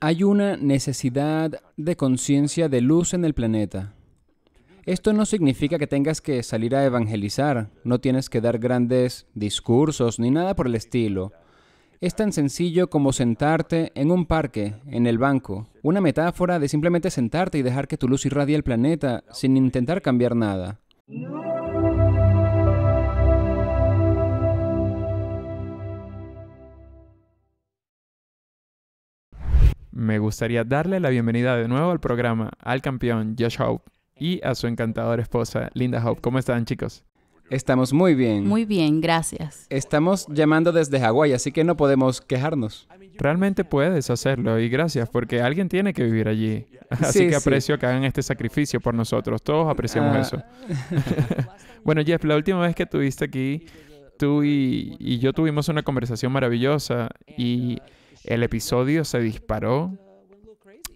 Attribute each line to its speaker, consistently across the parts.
Speaker 1: Hay una necesidad de conciencia de luz en el planeta. Esto no significa que tengas que salir a evangelizar, no tienes que dar grandes discursos ni nada por el estilo. Es tan sencillo como sentarte en un parque, en el banco, una metáfora de simplemente sentarte y dejar que tu luz irradie el planeta sin intentar cambiar nada.
Speaker 2: Me gustaría darle la bienvenida de nuevo al programa al campeón Josh Hope y a su encantadora esposa Linda Hope. ¿Cómo están chicos? Estamos muy bien.
Speaker 3: Muy bien, gracias.
Speaker 2: Estamos llamando desde Hawái, así que no podemos quejarnos. Realmente puedes hacerlo y gracias porque alguien tiene que vivir allí. Así que aprecio que hagan este sacrificio por nosotros. Todos apreciamos ah. eso. bueno, Jeff, la última vez que estuviste aquí, tú y yo tuvimos una conversación maravillosa y... El episodio se disparó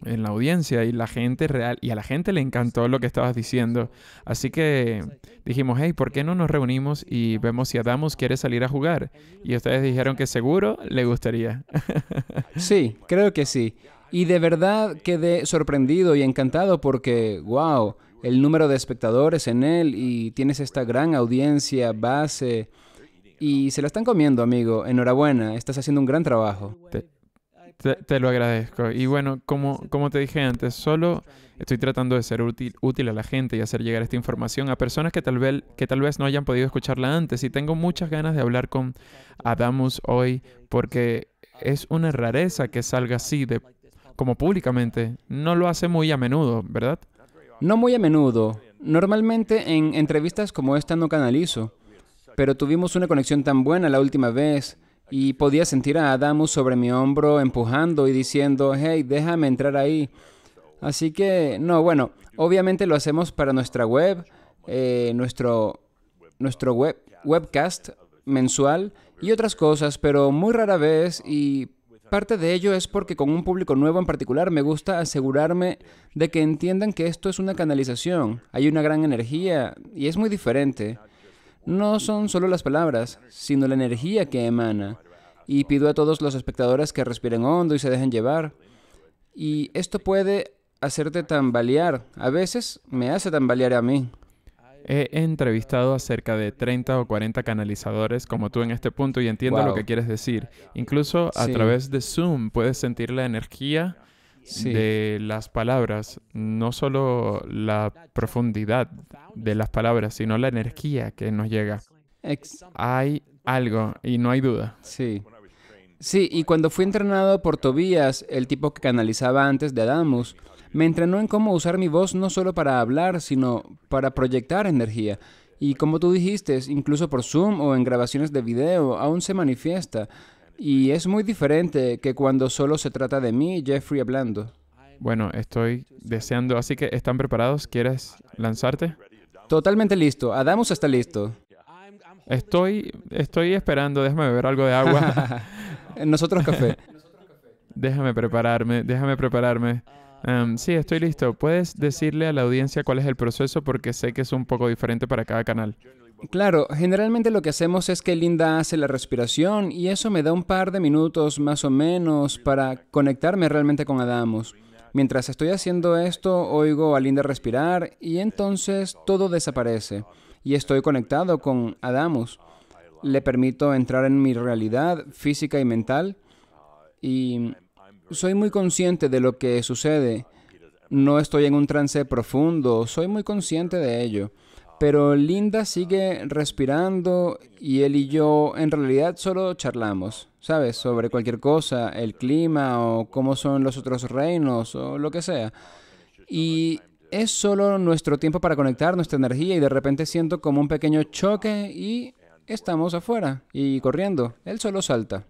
Speaker 2: en la audiencia y la gente real y a la gente le encantó lo que estabas diciendo. Así que dijimos, hey, ¿por qué no nos reunimos y vemos si Adamus quiere salir a jugar? Y ustedes
Speaker 1: dijeron que seguro le gustaría. sí, creo que sí. Y de verdad quedé sorprendido y encantado porque, wow, el número de espectadores en él y tienes esta gran audiencia base. Y se la están comiendo, amigo. Enhorabuena, estás haciendo un gran trabajo.
Speaker 2: Te, lo agradezco. Y bueno, como, como te dije antes, solo estoy tratando de ser útil, útil a la gente y hacer llegar esta información a personas que tal, vez, que tal vez no hayan podido escucharla antes. Y tengo muchas ganas de hablar con Adamus hoy porque es una rareza que salga así,
Speaker 1: de, como públicamente. No lo hace muy a menudo, ¿verdad? No muy a menudo. Normalmente en entrevistas como esta no canalizo, pero tuvimos una conexión tan buena la última vez y podía sentir a Adamus sobre mi hombro empujando y diciendo, hey, déjame entrar ahí. Así que, no, bueno, obviamente lo hacemos para nuestra web, eh, nuestro, nuestro web, webcast mensual y otras cosas, pero muy rara vez y parte de ello es porque con un público nuevo en particular me gusta asegurarme de que entiendan que esto es una canalización, hay una gran energía y es muy diferente. No son solo las palabras, sino la energía que emana y pido a todos los espectadores que respiren hondo y se dejen llevar. Y esto puede hacerte tambalear. A veces me hace
Speaker 2: tambalear a mí. He entrevistado a cerca de 30 o 40 canalizadores como tú en este punto y entiendo lo que quieres decir. Incluso a través de Zoom puedes sentir la energía de las palabras, no solo la profundidad de las palabras, sino la energía que nos llega. Hay
Speaker 1: algo y no hay duda. Sí. Sí, y cuando fui entrenado por Tobías, el tipo que canalizaba antes de Adamus, me entrenó en cómo usar mi voz no solo para hablar, sino para proyectar energía. Y como tú dijiste, incluso por Zoom o en grabaciones de video, aún se manifiesta. Y es muy diferente que cuando solo se trata de mí, Jeffrey, hablando.
Speaker 2: Bueno, estoy deseando, así que ¿están preparados? ¿Quieres lanzarte? Totalmente listo. Adamus está listo. Estoy, estoy esperando, déjame beber algo de agua.
Speaker 1: Nosotros café.
Speaker 2: déjame prepararme, déjame prepararme. Em, sí, estoy listo. ¿Puedes decirle a la audiencia cuál es el proceso? Porque sé que es un poco diferente para cada canal.
Speaker 1: Claro, generalmente lo que hacemos es que Linda hace la respiración y eso me da un par de minutos más o menos para conectarme realmente con Adamus. Mientras estoy haciendo esto, oigo a Linda respirar y entonces todo desaparece y estoy conectado con Adamus le permito entrar en mi realidad física y mental y soy muy consciente de lo que sucede. No estoy en un trance profundo, soy muy consciente de ello. Pero Linda sigue respirando y él y yo en realidad solo charlamos, ¿sabes? Sobre cualquier cosa, el clima o cómo son los otros reinos o lo que sea. Y es solo nuestro tiempo para conectar nuestra energía y de repente siento como un pequeño choque y estamos afuera y corriendo. Él solo salta.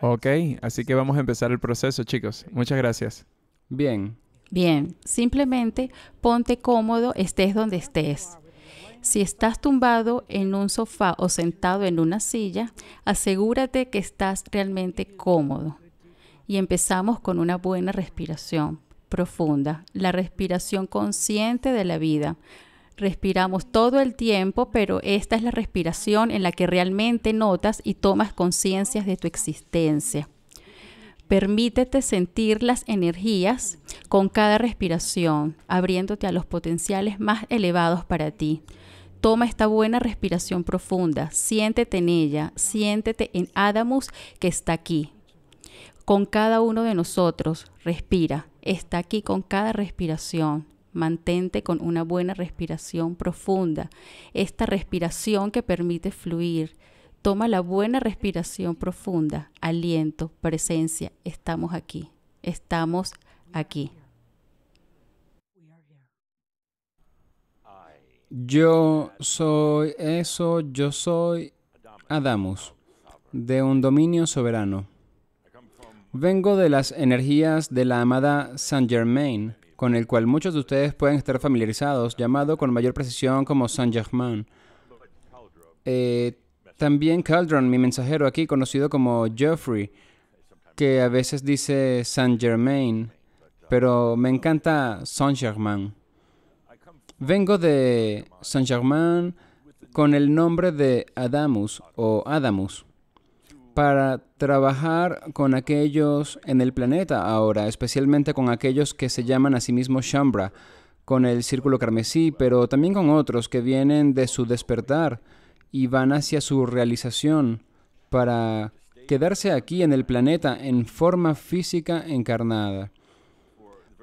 Speaker 1: Ok, así que vamos a empezar el
Speaker 2: proceso, chicos. Muchas gracias. Bien.
Speaker 3: Bien, simplemente ponte cómodo, estés donde estés. Si estás tumbado en un sofá o sentado en una silla, asegúrate que estás realmente cómodo. Y empezamos con una buena respiración profunda, la respiración consciente de la vida, Respiramos todo el tiempo, pero esta es la respiración en la que realmente notas y tomas conciencia de tu existencia. Permítete sentir las energías con cada respiración, abriéndote a los potenciales más elevados para ti. Toma esta buena respiración profunda, siéntete en ella, siéntete en Adamus que está aquí. Con cada uno de nosotros, respira, está aquí con cada respiración. Mantente con una buena respiración profunda. Esta respiración que permite fluir. Toma la buena respiración profunda, aliento, presencia. Estamos aquí. Estamos aquí.
Speaker 1: Yo soy eso, yo soy Adamus, de un dominio soberano. Vengo de las energías de la amada Saint Germain, con el cual muchos de ustedes pueden estar familiarizados, llamado con mayor precisión como Saint Germain. Eh, también Caldron, mi mensajero aquí, conocido como Geoffrey, que a veces dice Saint Germain, pero me encanta Saint Germain. Vengo de Saint Germain con el nombre de Adamus o Adamus para trabajar con aquellos en el planeta ahora, especialmente con aquellos que se llaman a sí mismos Shambra, con el Círculo Carmesí, pero también con otros que vienen de su despertar y van hacia su realización para quedarse aquí en el planeta en forma física encarnada.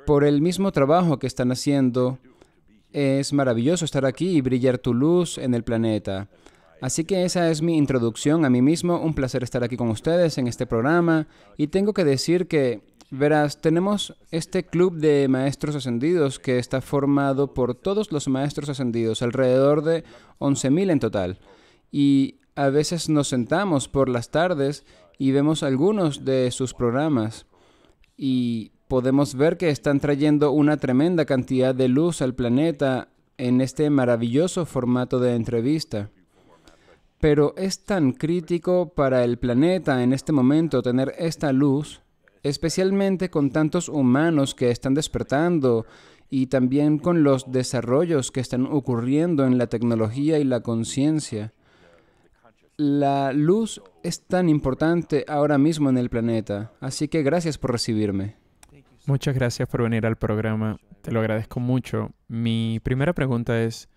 Speaker 1: Por el mismo trabajo que están haciendo, es maravilloso estar aquí y brillar tu luz en el planeta. Así que esa es mi introducción a mí mismo. Un placer estar aquí con ustedes en este programa. Y tengo que decir que, verás, tenemos este club de maestros ascendidos que está formado por todos los maestros ascendidos, alrededor de 11.000 en total. Y a veces nos sentamos por las tardes y vemos algunos de sus programas. Y podemos ver que están trayendo una tremenda cantidad de luz al planeta en este maravilloso formato de entrevista. Pero es tan crítico para el planeta en este momento tener esta luz, especialmente con tantos humanos que están despertando y también con los desarrollos que están ocurriendo en la tecnología y la conciencia. La luz es tan importante ahora mismo en el planeta, así que gracias por recibirme.
Speaker 2: Muchas gracias por venir al programa, te lo agradezco mucho. Mi primera pregunta es,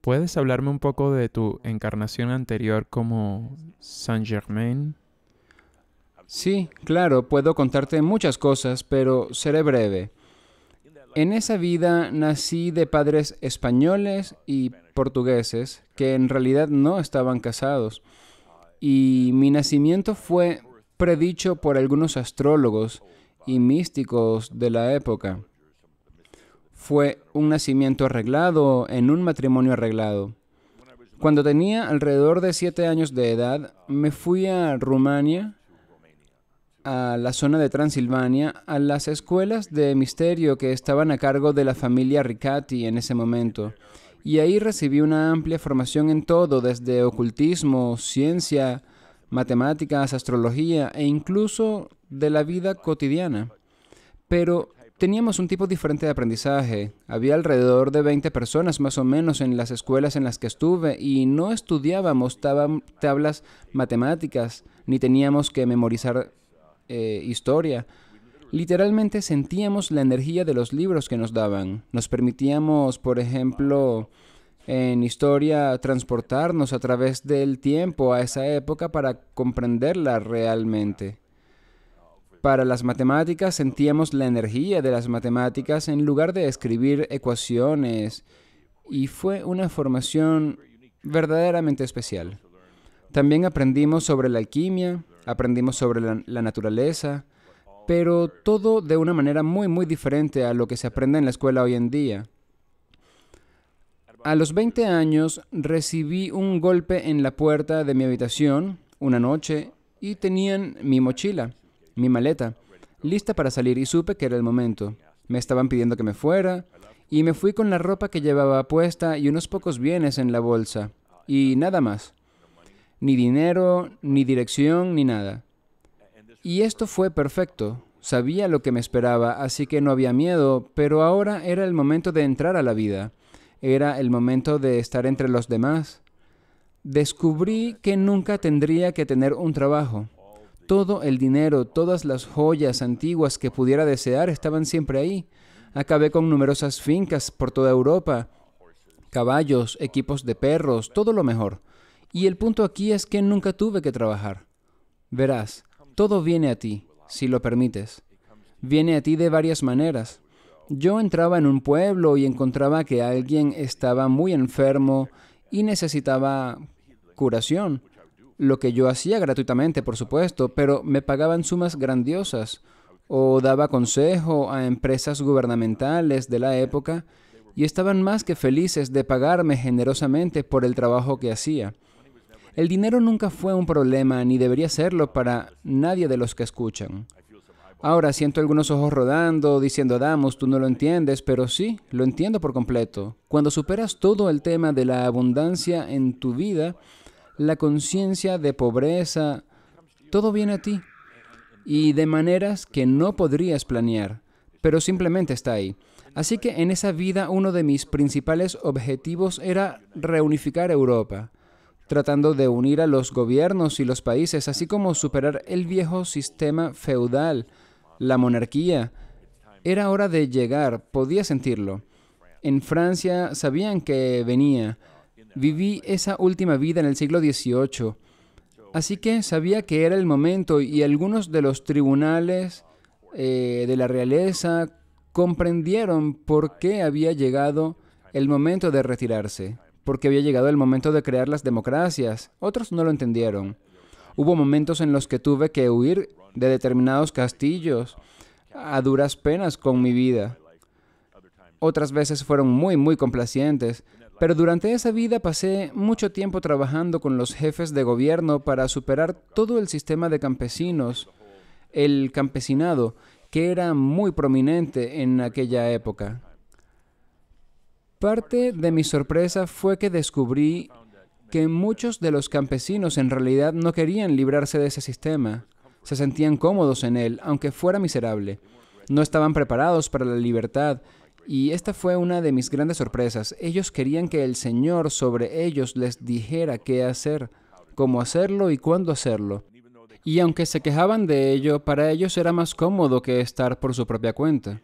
Speaker 2: ¿Puedes hablarme un poco de tu encarnación anterior
Speaker 1: como Saint Germain? Sí, claro, puedo contarte muchas cosas, pero seré breve. En esa vida nací de padres españoles y portugueses que en realidad no estaban casados. Y mi nacimiento fue predicho por algunos astrólogos y místicos de la época fue un nacimiento arreglado en un matrimonio arreglado. Cuando tenía alrededor de siete años de edad, me fui a Rumania, a la zona de Transilvania, a las escuelas de misterio que estaban a cargo de la familia Riccati en ese momento. Y ahí recibí una amplia formación en todo, desde ocultismo, ciencia, matemáticas, astrología e incluso de la vida cotidiana. Pero Teníamos un tipo diferente de aprendizaje. Había alrededor de 20 personas más o menos en las escuelas en las que estuve y no estudiábamos tablas matemáticas ni teníamos que memorizar eh, historia. Literalmente sentíamos la energía de los libros que nos daban. Nos permitíamos, por ejemplo, en historia transportarnos a través del tiempo a esa época para comprenderla realmente. Para las matemáticas sentíamos la energía de las matemáticas en lugar de escribir ecuaciones y fue una formación verdaderamente especial. También aprendimos sobre la alquimia, aprendimos sobre la, naturaleza, pero todo de una manera muy muy diferente a lo que se aprende en la escuela hoy en día. A los 20 años recibí un golpe en la puerta de mi habitación una noche y tenían mi mochila mi maleta, lista para salir y supe que era el momento. Me estaban pidiendo que me fuera y me fui con la ropa que llevaba puesta y unos pocos bienes en la bolsa y nada más. Ni dinero, ni dirección, ni nada. Y esto fue perfecto. Sabía lo que me esperaba, así que no había miedo, pero ahora era el momento de entrar a la vida. Era el momento de estar entre los demás. Descubrí que nunca tendría que tener un trabajo. Todo el dinero, todas las joyas antiguas que pudiera desear estaban siempre ahí. Acabé con numerosas fincas por toda Europa, caballos, equipos de perros, todo lo mejor. Y el punto aquí es que nunca tuve que trabajar. Verás, todo viene a ti, si lo permites. Viene a ti de varias maneras. Yo entraba en un pueblo y encontraba que alguien estaba muy enfermo y necesitaba curación lo que yo hacía gratuitamente, por supuesto, pero me pagaban sumas grandiosas o daba consejo a empresas gubernamentales de la época y estaban más que felices de pagarme generosamente por el trabajo que hacía. El dinero nunca fue un problema ni debería serlo para nadie de los que escuchan. Ahora siento algunos ojos rodando, diciendo, Damos, tú no lo entiendes, pero sí, lo entiendo por completo. Cuando superas todo el tema de la abundancia en tu vida, la conciencia de pobreza, todo viene a ti y de maneras que no podrías planear, pero simplemente está ahí. Así que en esa vida uno de mis principales objetivos era reunificar Europa, tratando de unir a los gobiernos y los países, así como superar el viejo sistema feudal, la monarquía. Era hora de llegar, podía sentirlo. En Francia sabían que venía, Viví esa última vida en el siglo XVIII, así que sabía que era el momento y algunos de los tribunales eh, de la realeza comprendieron por qué había llegado el momento de retirarse, porque había llegado el momento de crear las democracias. Otros no lo entendieron. Hubo momentos en los que tuve que huir de determinados castillos a duras penas con mi vida. Otras veces fueron muy, muy complacientes. Pero durante esa vida pasé mucho tiempo trabajando con los jefes de gobierno para superar todo el sistema de campesinos, el campesinado, que era muy prominente en aquella época. Parte de mi sorpresa fue que descubrí que muchos de los campesinos en realidad no querían librarse de ese sistema. Se sentían cómodos en él, aunque fuera miserable. No estaban preparados para la libertad, y esta fue una de mis grandes sorpresas. Ellos querían que el Señor sobre ellos les dijera qué hacer, cómo hacerlo y cuándo hacerlo. Y aunque se quejaban de ello, para ellos era más cómodo que estar por su propia cuenta.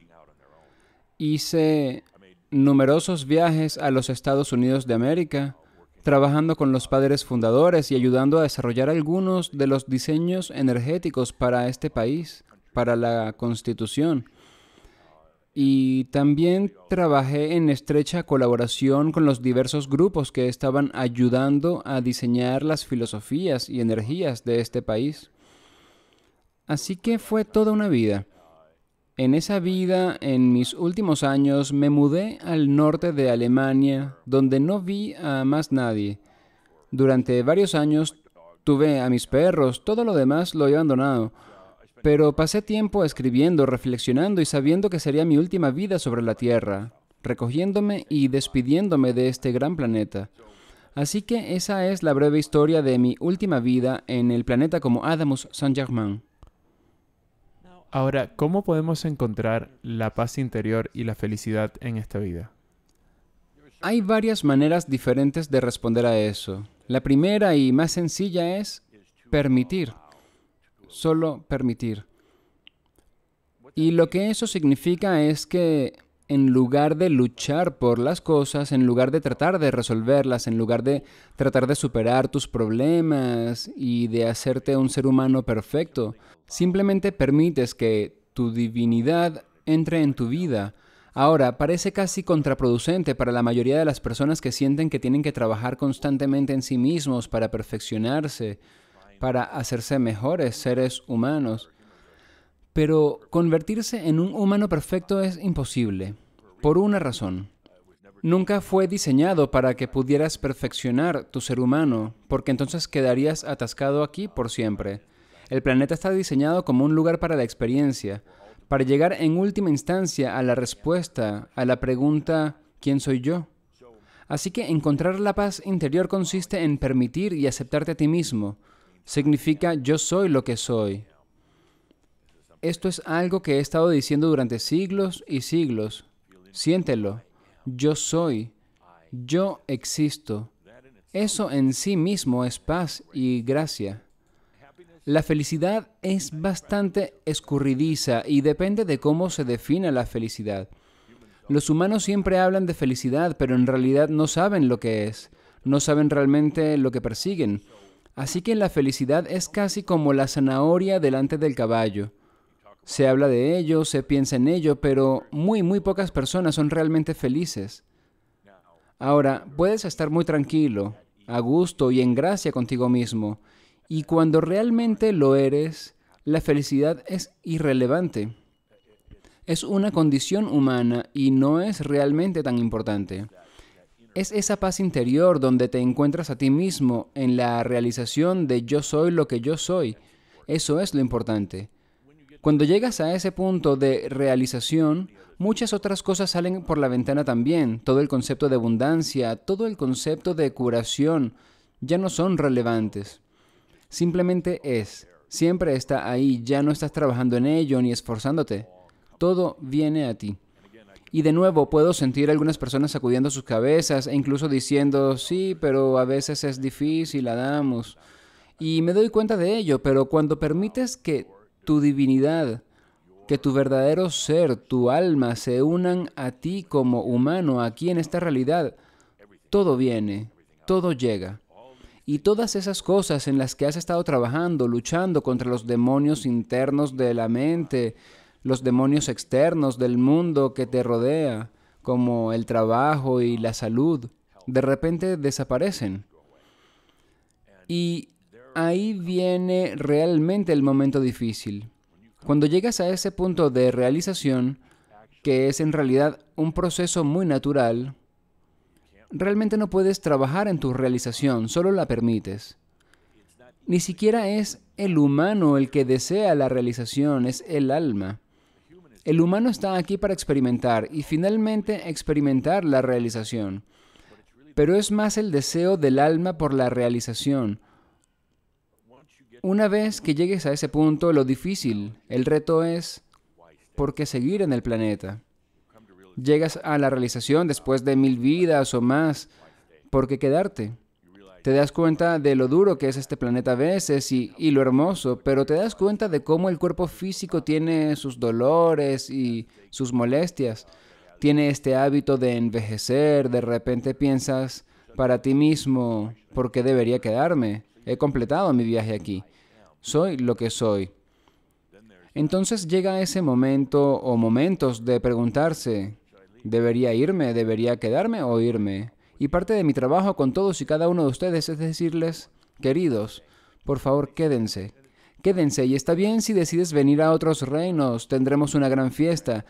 Speaker 1: Hice numerosos viajes a los Estados Unidos de América, trabajando con los padres fundadores y ayudando a desarrollar algunos de los diseños energéticos para este país, para la Constitución y también trabajé en estrecha colaboración con los diversos grupos que estaban ayudando a diseñar las filosofías y energías de este país. Así que fue toda una vida. En esa vida, en mis últimos años, me mudé al norte de Alemania, donde no vi a más nadie. Durante varios años tuve a mis perros, todo lo demás lo he abandonado pero pasé tiempo escribiendo, reflexionando y sabiendo que sería mi última vida sobre la Tierra, recogiéndome y despidiéndome de este gran planeta. Así que esa es la breve historia de mi última vida en el planeta como Adamus Saint-Germain. Ahora, ¿cómo podemos encontrar la paz interior y la felicidad en esta vida? Hay varias maneras diferentes de responder a eso. La primera y más sencilla es permitir solo permitir. Y lo que eso significa es que en lugar de luchar por las cosas, en lugar de tratar de resolverlas, en lugar de tratar de superar tus problemas y de hacerte un ser humano perfecto, simplemente permites que tu divinidad entre en tu vida. Ahora, parece casi contraproducente para la mayoría de las personas que sienten que tienen que trabajar constantemente en sí mismos para perfeccionarse, para hacerse mejores seres humanos. Pero convertirse en un humano perfecto es imposible, por una razón. Nunca fue diseñado para que pudieras perfeccionar tu ser humano, porque entonces quedarías atascado aquí por siempre. El planeta está diseñado como un lugar para la experiencia, para llegar en última instancia a la respuesta a la pregunta ¿quién soy yo? Así que encontrar la paz interior consiste en permitir y aceptarte a ti mismo, significa yo soy lo que soy. Esto es algo que he estado diciendo durante siglos y siglos. Siéntelo. Yo soy. Yo existo. Eso en sí mismo es paz y gracia. La felicidad es bastante escurridiza y depende de cómo se defina la felicidad. Los humanos siempre hablan de felicidad, pero en realidad no saben lo que es, no saben realmente lo que persiguen. Así que la felicidad es casi como la zanahoria delante del caballo. Se habla de ello, se piensa en ello, pero muy, muy pocas personas son realmente felices. Ahora, puedes estar muy tranquilo, a gusto y en gracia contigo mismo, y cuando realmente lo eres, la felicidad es irrelevante. Es una condición humana y no es realmente tan importante es esa paz interior donde te encuentras a ti mismo en la realización de yo soy lo que yo soy. Eso es lo importante. Cuando llegas a ese punto de realización, muchas otras cosas salen por la ventana también. Todo el concepto de abundancia, todo el concepto de curación, ya no son relevantes. Simplemente es, siempre está ahí, ya no estás trabajando en ello ni esforzándote. Todo viene a ti. Y de nuevo puedo sentir algunas personas sacudiendo sus cabezas e incluso diciendo, sí, pero a veces es difícil, la damos. Y me doy cuenta de ello, pero cuando permites que tu divinidad, que tu verdadero ser, tu alma, se unan a ti como humano aquí en esta realidad, todo viene, todo llega. Y todas esas cosas en las que has estado trabajando, luchando contra los demonios internos de la mente, los demonios externos del mundo que te rodea, como el trabajo y la salud, de repente desaparecen. Y ahí viene realmente el momento difícil. Cuando llegas a ese punto de realización, que es en realidad un proceso muy natural, realmente no puedes trabajar en tu realización, solo la permites. Ni siquiera es el humano el que desea la realización, es el alma. El humano está aquí para experimentar y finalmente experimentar la realización. Pero es más el deseo del alma por la realización. Una vez que llegues a ese punto, lo difícil, el reto es, ¿por qué seguir en el planeta? Llegas a la realización después de mil vidas o más, ¿por qué quedarte? Te das cuenta de lo duro que es este planeta a veces y, lo hermoso, pero te das cuenta de cómo el cuerpo físico tiene sus dolores y sus molestias. Tiene este hábito de envejecer, de repente piensas para ti mismo, ¿por qué debería quedarme? He completado mi viaje aquí. Soy lo que soy. Entonces llega ese momento o momentos de preguntarse, ¿debería irme? ¿Debería quedarme o irme? Y parte de mi trabajo con todos y cada uno de ustedes es decirles, queridos, por favor quédense. Quédense y está bien si decides venir a otros reinos, tendremos una gran fiesta.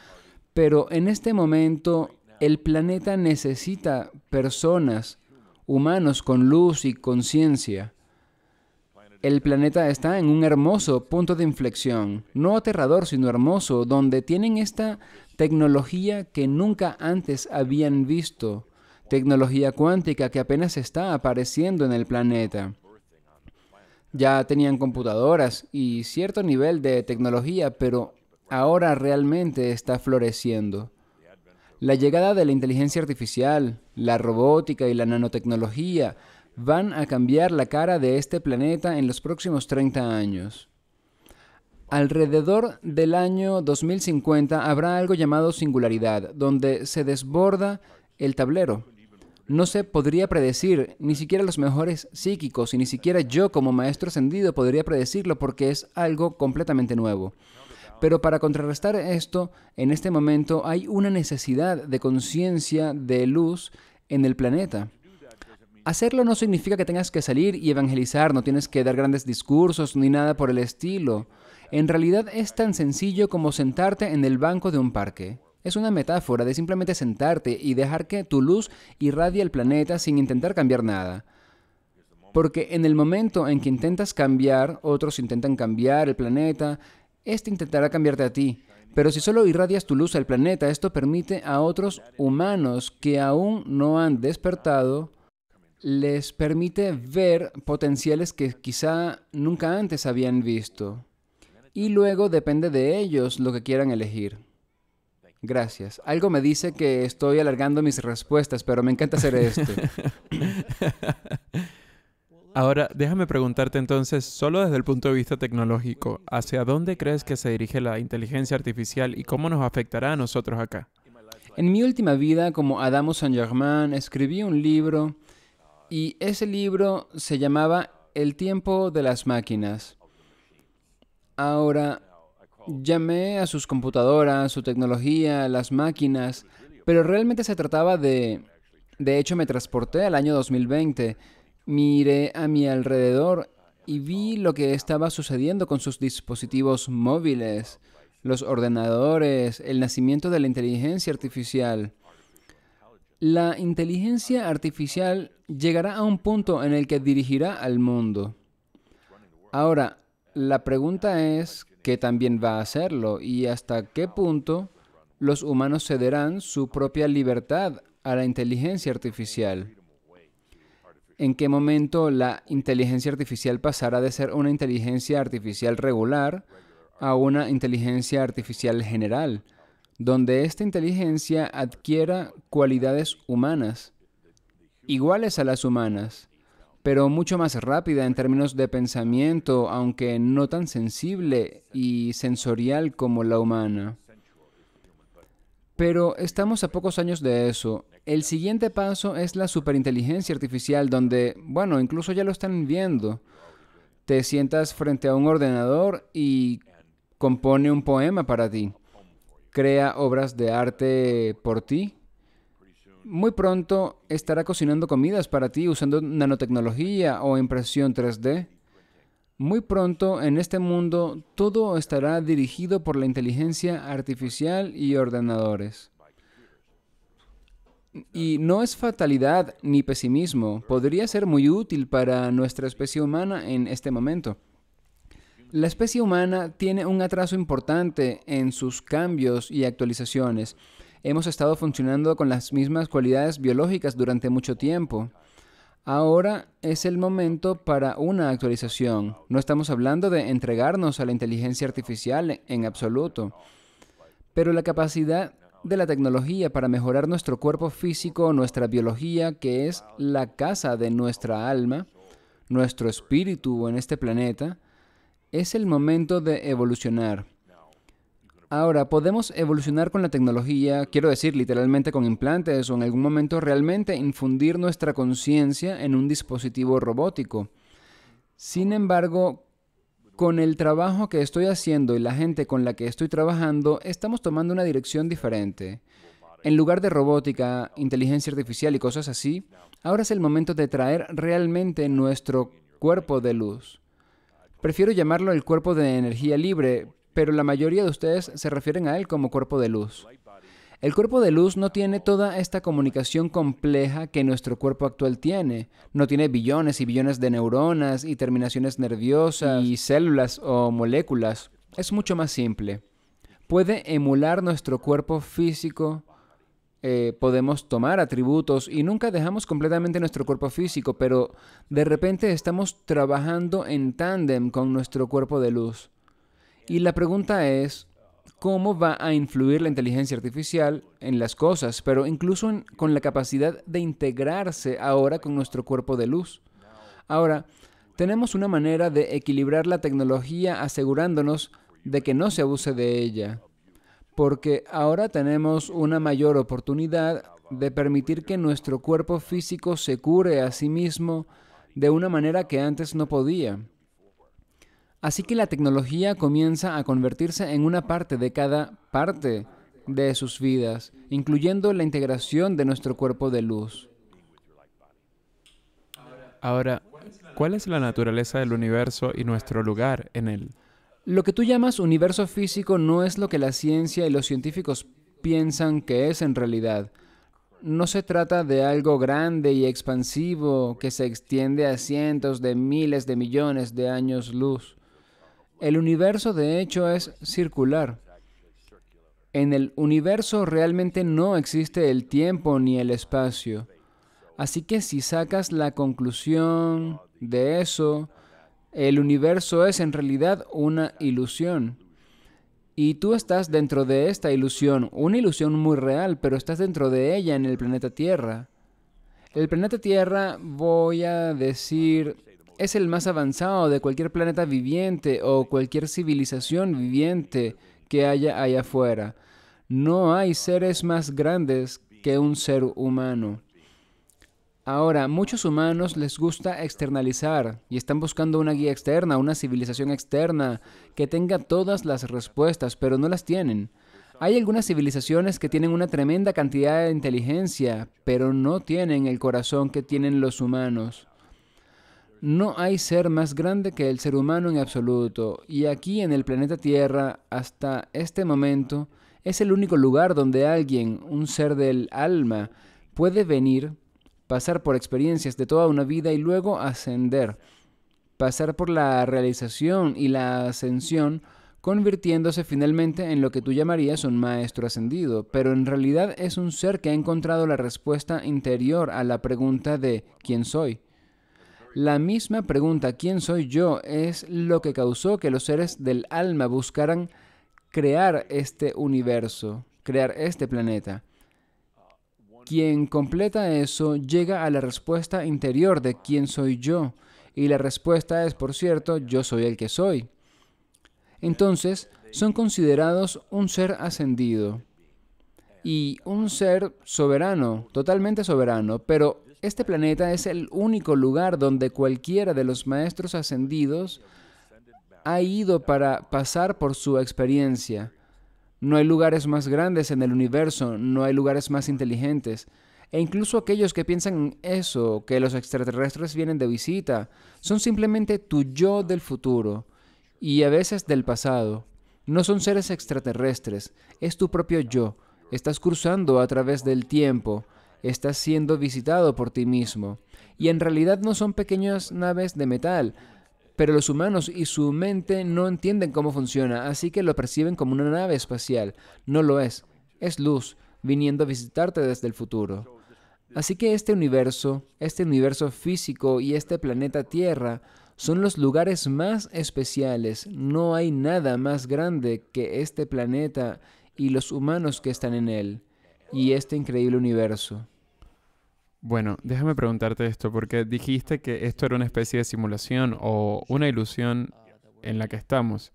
Speaker 1: Pero en este momento el planeta necesita personas, humanos con luz y conciencia. El planeta está en un hermoso punto de inflexión, no aterrador sino hermoso, donde tienen esta tecnología que nunca antes habían visto tecnología cuántica que apenas está apareciendo en el planeta. Ya tenían computadoras y cierto nivel de tecnología, pero ahora realmente está floreciendo. La llegada de la inteligencia artificial, la robótica y la nanotecnología van a cambiar la cara de este planeta en los próximos 30 años. Alrededor del año 2050 habrá algo llamado singularidad, donde se desborda el tablero no se podría predecir, ni siquiera los mejores psíquicos, y ni siquiera yo como maestro ascendido podría predecirlo porque es algo completamente nuevo. Pero para contrarrestar esto, en este momento hay una necesidad de conciencia de luz en el planeta. Hacerlo no significa que tengas que salir y evangelizar, no tienes que dar grandes discursos ni nada por el estilo. En realidad es tan sencillo como sentarte en el banco de un parque. Es una metáfora de simplemente sentarte y dejar que tu luz irradie el planeta sin intentar cambiar nada. Porque en el momento en que intentas cambiar, otros intentan cambiar el planeta, este intentará cambiarte a ti. Pero si solo irradias tu luz al planeta, esto permite a otros humanos que aún no han despertado, les permite ver potenciales que quizá nunca antes habían visto. Y luego depende de ellos lo que quieran elegir. Gracias. Algo me dice que estoy alargando mis respuestas, pero me encanta hacer esto.
Speaker 2: Ahora, déjame preguntarte entonces, solo desde el punto de vista tecnológico, ¿hacia dónde crees que se dirige la inteligencia artificial
Speaker 1: y cómo nos afectará a nosotros acá? En mi última vida, como Adamo Saint-Germain, escribí un libro y ese libro se llamaba El tiempo de las máquinas. Ahora, Llamé a sus computadoras, su tecnología, las máquinas, pero realmente se trataba de... De hecho, me transporté al año 2020, miré a mi alrededor y vi lo que estaba sucediendo con sus dispositivos móviles, los ordenadores, el nacimiento de la inteligencia artificial. La inteligencia artificial llegará a un punto en el que dirigirá al mundo. Ahora, la pregunta es, ¿Qué también va a hacerlo y hasta qué punto los humanos cederán su propia libertad a la inteligencia artificial. ¿En qué momento la inteligencia artificial pasará de ser una inteligencia artificial regular a una inteligencia artificial general, donde esta inteligencia adquiera cualidades humanas, iguales a las humanas? pero mucho más rápida en términos de pensamiento, aunque no tan sensible y sensorial como la humana. Pero estamos a pocos años de eso. El siguiente paso es la superinteligencia artificial, donde, bueno, incluso ya lo están viendo. Te sientas frente a un ordenador y compone un poema para ti. Crea obras de arte por ti muy pronto estará cocinando comidas para ti usando nanotecnología o impresión 3D. Muy pronto en este mundo todo estará dirigido por la inteligencia artificial y ordenadores. Y no es fatalidad ni pesimismo, podría ser muy útil para nuestra especie humana en este momento. La especie humana tiene un atraso importante en sus cambios y actualizaciones hemos estado funcionando con las mismas cualidades biológicas durante mucho tiempo. Ahora es el momento para una actualización. No estamos hablando de entregarnos a la inteligencia artificial en absoluto, pero la capacidad de la tecnología para mejorar nuestro cuerpo físico, nuestra biología, que es la casa de nuestra alma, nuestro espíritu en este planeta, es el momento de evolucionar. Ahora, podemos evolucionar con la tecnología, quiero decir literalmente con implantes o en algún momento realmente infundir nuestra conciencia en un dispositivo robótico. Sin embargo, con el trabajo que estoy haciendo y la gente con la que estoy trabajando, estamos tomando una dirección diferente. En lugar de robótica, inteligencia artificial y cosas así, ahora es el momento de traer realmente nuestro cuerpo de luz. Prefiero llamarlo el cuerpo de energía libre, pero la mayoría de ustedes se refieren a él como cuerpo de luz. El cuerpo de luz no tiene toda esta comunicación compleja que nuestro cuerpo actual tiene. No tiene billones y billones de neuronas y terminaciones nerviosas y células o moléculas. Es mucho más simple. Puede emular nuestro cuerpo físico. Eh, podemos tomar atributos y nunca dejamos completamente nuestro cuerpo físico, pero de repente estamos trabajando en tándem con nuestro cuerpo de luz. Y la pregunta es, ¿cómo va a influir la inteligencia artificial en las cosas, pero incluso con la capacidad de integrarse ahora con nuestro cuerpo de luz? Ahora, tenemos una manera de equilibrar la tecnología asegurándonos de que no se abuse de ella, porque ahora tenemos una mayor oportunidad de permitir que nuestro cuerpo físico se cure a sí mismo de una manera que antes no podía. Así que la tecnología comienza a convertirse en una parte de cada parte de sus vidas, incluyendo la integración de nuestro cuerpo de luz.
Speaker 2: Ahora, ¿cuál es la naturaleza del universo
Speaker 1: y nuestro lugar en él? Lo que tú llamas universo físico no es lo que la ciencia y los científicos piensan que es en realidad. No se trata de algo grande y expansivo que se extiende a cientos de miles de millones de años luz. El universo de hecho es circular. En el universo realmente no existe el tiempo ni el espacio. Así que si sacas la conclusión de eso, el universo es en realidad una ilusión. Y tú estás dentro de esta ilusión, una ilusión muy real, pero estás dentro de ella en el planeta Tierra. El planeta Tierra, voy a decir, es el más avanzado de cualquier planeta viviente o cualquier civilización viviente que haya allá afuera. No hay seres más grandes que un ser humano. Ahora, muchos humanos les gusta externalizar y están buscando una guía externa, una civilización externa que tenga todas las respuestas, pero no las tienen. Hay algunas civilizaciones que tienen una tremenda cantidad de inteligencia, pero no tienen el corazón que tienen los humanos. No hay ser más grande que el ser humano en absoluto, y aquí en el planeta Tierra, hasta este momento, es el único lugar donde alguien, un ser del alma, puede venir, pasar por experiencias de toda una vida y luego ascender, pasar por la realización y la ascensión, convirtiéndose finalmente en lo que tú llamarías un maestro ascendido, pero en realidad es un ser que ha encontrado la respuesta interior a la pregunta de ¿quién soy? La misma pregunta, ¿quién soy yo?, es lo que causó que los seres del alma buscaran crear este universo, crear este planeta. Quien completa eso llega a la respuesta interior de quién soy yo. Y la respuesta es, por cierto, yo soy el que soy. Entonces, son considerados un ser ascendido y un ser soberano, totalmente soberano, pero este planeta es el único lugar donde cualquiera de los maestros ascendidos ha ido para pasar por su experiencia. No hay lugares más grandes en el universo, no hay lugares más inteligentes. E incluso aquellos que piensan eso, que los extraterrestres vienen de visita, son simplemente tu yo del futuro y a veces del pasado. No son seres extraterrestres, es tu propio yo. Estás cruzando a través del tiempo estás siendo visitado por ti mismo. Y en realidad no son pequeñas naves de metal, pero los humanos y su mente no entienden cómo funciona, así que lo perciben como una nave espacial. No lo es, es luz, viniendo a visitarte desde el futuro. Así que este universo, este universo físico y este planeta Tierra son los lugares más especiales. No hay nada más grande que este planeta y los humanos que están en él y este increíble universo.
Speaker 2: Bueno, déjame preguntarte esto, porque dijiste que esto era una especie de simulación o una ilusión en la que estamos.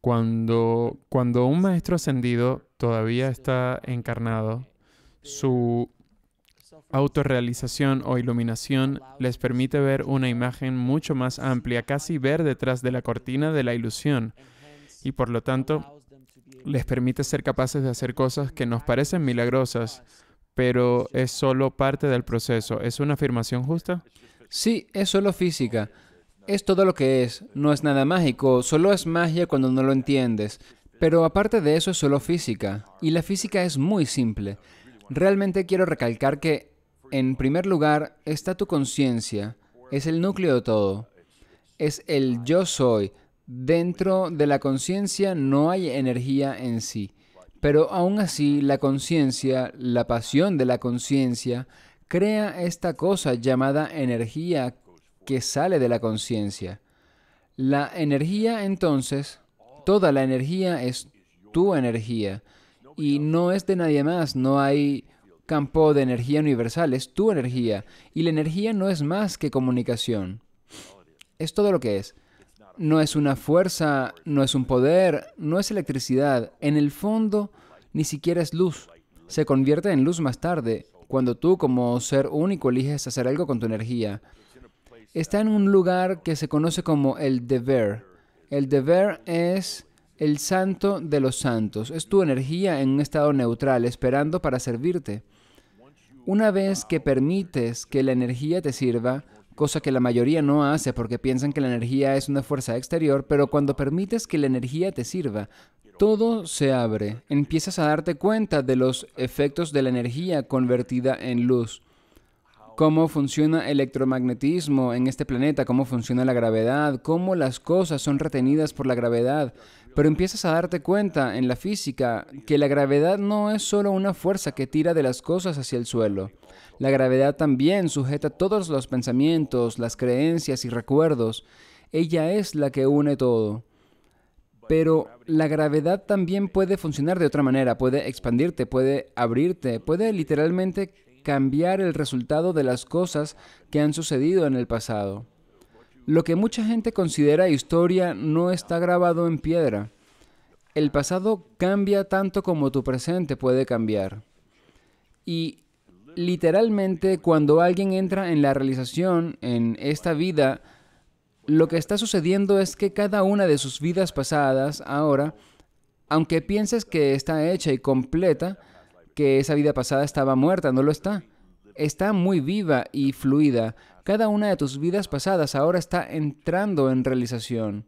Speaker 2: Cuando, cuando un maestro ascendido todavía está encarnado, su autorrealización o iluminación les permite ver una imagen mucho más amplia, casi ver detrás de la cortina de la ilusión, y por lo tanto les permite ser capaces de hacer cosas que nos parecen milagrosas, pero es solo parte del proceso.
Speaker 1: ¿Es una afirmación justa? Sí, es solo física. Es todo lo que es. No es nada mágico, solo es magia cuando no lo entiendes. Pero aparte de eso es solo física. Y la física es muy simple. Realmente quiero recalcar que, en primer lugar, está tu conciencia. Es el núcleo de todo. Es el yo soy. Dentro de la conciencia no hay energía en sí, pero aún así la conciencia, la pasión de la conciencia, crea esta cosa llamada energía que sale de la conciencia. La energía entonces, toda la energía es tu energía y no es de nadie más, no hay campo de energía universal, es tu energía y la energía no es más que comunicación. Es todo lo que es. No es una fuerza, no es un poder, no es electricidad. En el fondo, ni siquiera es luz. Se convierte en luz más tarde, cuando tú como ser único eliges hacer algo con tu energía. Está en un lugar que se conoce como el deber. El deber es el santo de los santos. Es tu energía en un estado neutral, esperando para servirte. Una vez que permites que la energía te sirva, cosa que la mayoría no hace porque piensan que la energía es una fuerza exterior, pero cuando permites que la energía te sirva, todo se abre, empiezas a darte cuenta de los efectos de la energía convertida en luz cómo funciona el electromagnetismo en este planeta, cómo funciona la gravedad, cómo las cosas son retenidas por la gravedad, pero empiezas a darte cuenta en la física que la gravedad no es solo una fuerza que tira de las cosas hacia el suelo. La gravedad también sujeta todos los pensamientos, las creencias y recuerdos. Ella es la que une todo. Pero la gravedad también puede funcionar de otra manera, puede expandirte, puede abrirte, puede literalmente cambiar el resultado de las cosas que han sucedido en el pasado. Lo que mucha gente considera historia no está grabado en piedra. El pasado cambia tanto como tu presente puede cambiar. Y literalmente cuando alguien entra en la realización, en esta vida, lo que está sucediendo es que cada una de sus vidas pasadas ahora, aunque pienses que está hecha y completa, que esa vida pasada estaba muerta, no lo está. Está muy viva y fluida. Cada una de tus vidas pasadas ahora está entrando en realización.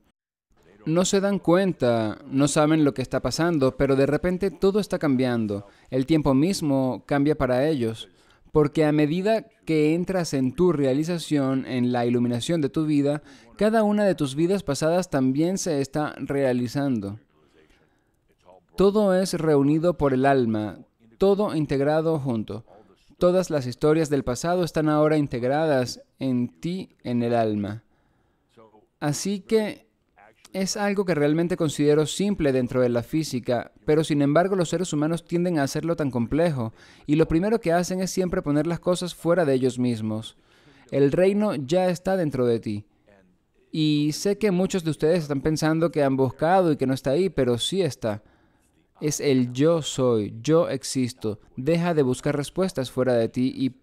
Speaker 1: No se dan cuenta, no saben lo que está pasando, pero de repente todo está cambiando. El tiempo mismo cambia para ellos, porque a medida que entras en tu realización, en la iluminación de tu vida, cada una de tus vidas pasadas también se está realizando. Todo es reunido por el alma, todo integrado junto. Todas las historias del pasado están ahora integradas en ti, en el alma. Así que es algo que realmente considero simple dentro de la física, pero sin embargo los seres humanos tienden a hacerlo tan complejo, y lo primero que hacen es siempre poner las cosas fuera de ellos mismos. El reino ya está dentro de ti. Y sé que muchos de ustedes están pensando que han buscado y que no está ahí, pero sí está es el yo soy, yo existo. Deja de buscar respuestas fuera de ti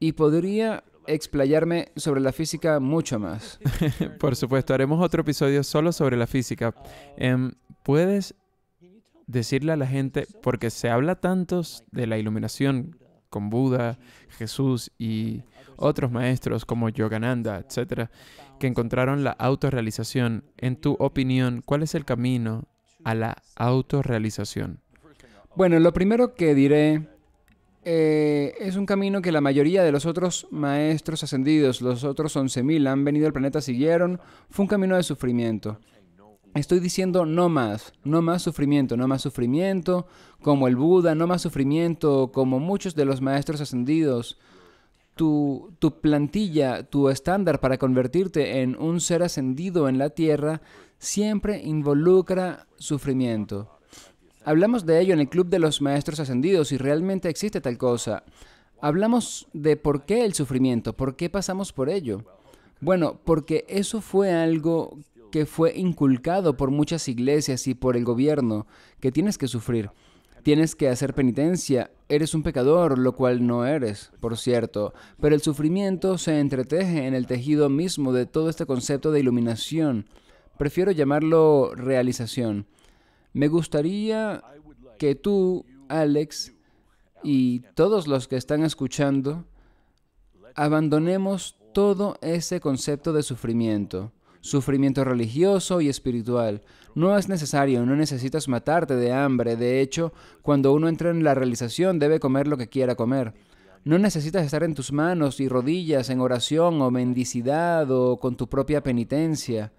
Speaker 1: y, podría explayarme sobre la física mucho más. Por
Speaker 2: supuesto, haremos otro episodio solo sobre la física. Em, ¿Puedes decirle a la gente, porque se habla tantos de la iluminación con Buda, Jesús y otros maestros como Yogananda, etcétera, que encontraron la autorrealización. En tu opinión, ¿cuál es el camino a la autorrealización?
Speaker 1: Bueno, lo primero que diré eh, es un camino que la mayoría de los otros maestros ascendidos, los otros 11.000 han venido al planeta, siguieron, fue un camino de sufrimiento. Estoy diciendo no más, no más sufrimiento, no más sufrimiento, como el Buda, no más sufrimiento, como muchos de los maestros ascendidos. Tu, tu plantilla, tu estándar para convertirte en un ser ascendido en la Tierra siempre involucra sufrimiento. Hablamos de ello en el Club de los Maestros Ascendidos y realmente existe tal cosa. Hablamos de por qué el sufrimiento, por qué pasamos por ello. Bueno, porque eso fue algo que fue inculcado por muchas iglesias y por el gobierno, que tienes que sufrir, tienes que hacer penitencia, eres un pecador, lo cual no eres, por cierto, pero el sufrimiento se entreteje en el tejido mismo de todo este concepto de iluminación. Prefiero llamarlo realización. Me gustaría que tú, Alex, y todos los que están escuchando, abandonemos todo ese concepto de sufrimiento, sufrimiento religioso y espiritual. No es necesario, no necesitas matarte de hambre. De hecho, cuando uno entra en la realización debe comer lo que quiera comer. No necesitas estar en tus manos y rodillas en oración o mendicidad o con tu propia penitencia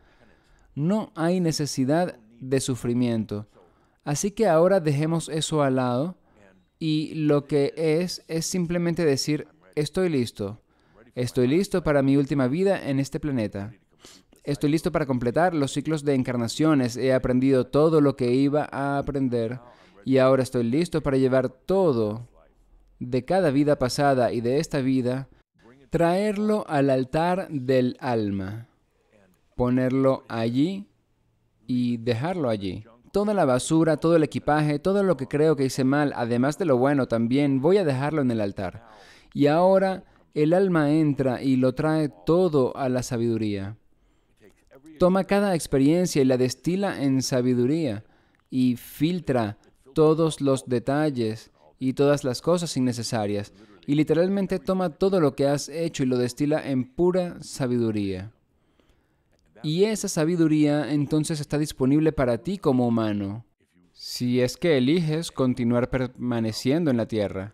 Speaker 1: no hay necesidad de sufrimiento. Así que ahora dejemos eso al lado y lo que es es simplemente decir, estoy listo. Estoy listo para mi última vida en este planeta. Estoy listo para completar los ciclos de encarnaciones. He aprendido todo lo que iba a aprender y ahora estoy listo para llevar todo de cada vida pasada y de esta vida, traerlo al altar del alma ponerlo allí y dejarlo allí. Toda la basura, todo el equipaje, todo lo que creo que hice mal, además de lo bueno también, voy a dejarlo en el altar. Y ahora el alma entra y lo trae todo a la sabiduría. Toma cada experiencia y la destila en sabiduría y filtra todos los detalles y todas las cosas innecesarias. Y literalmente toma todo lo que has hecho y lo destila en pura sabiduría. Y esa sabiduría entonces está disponible para ti como humano, si es que eliges continuar permaneciendo en la tierra.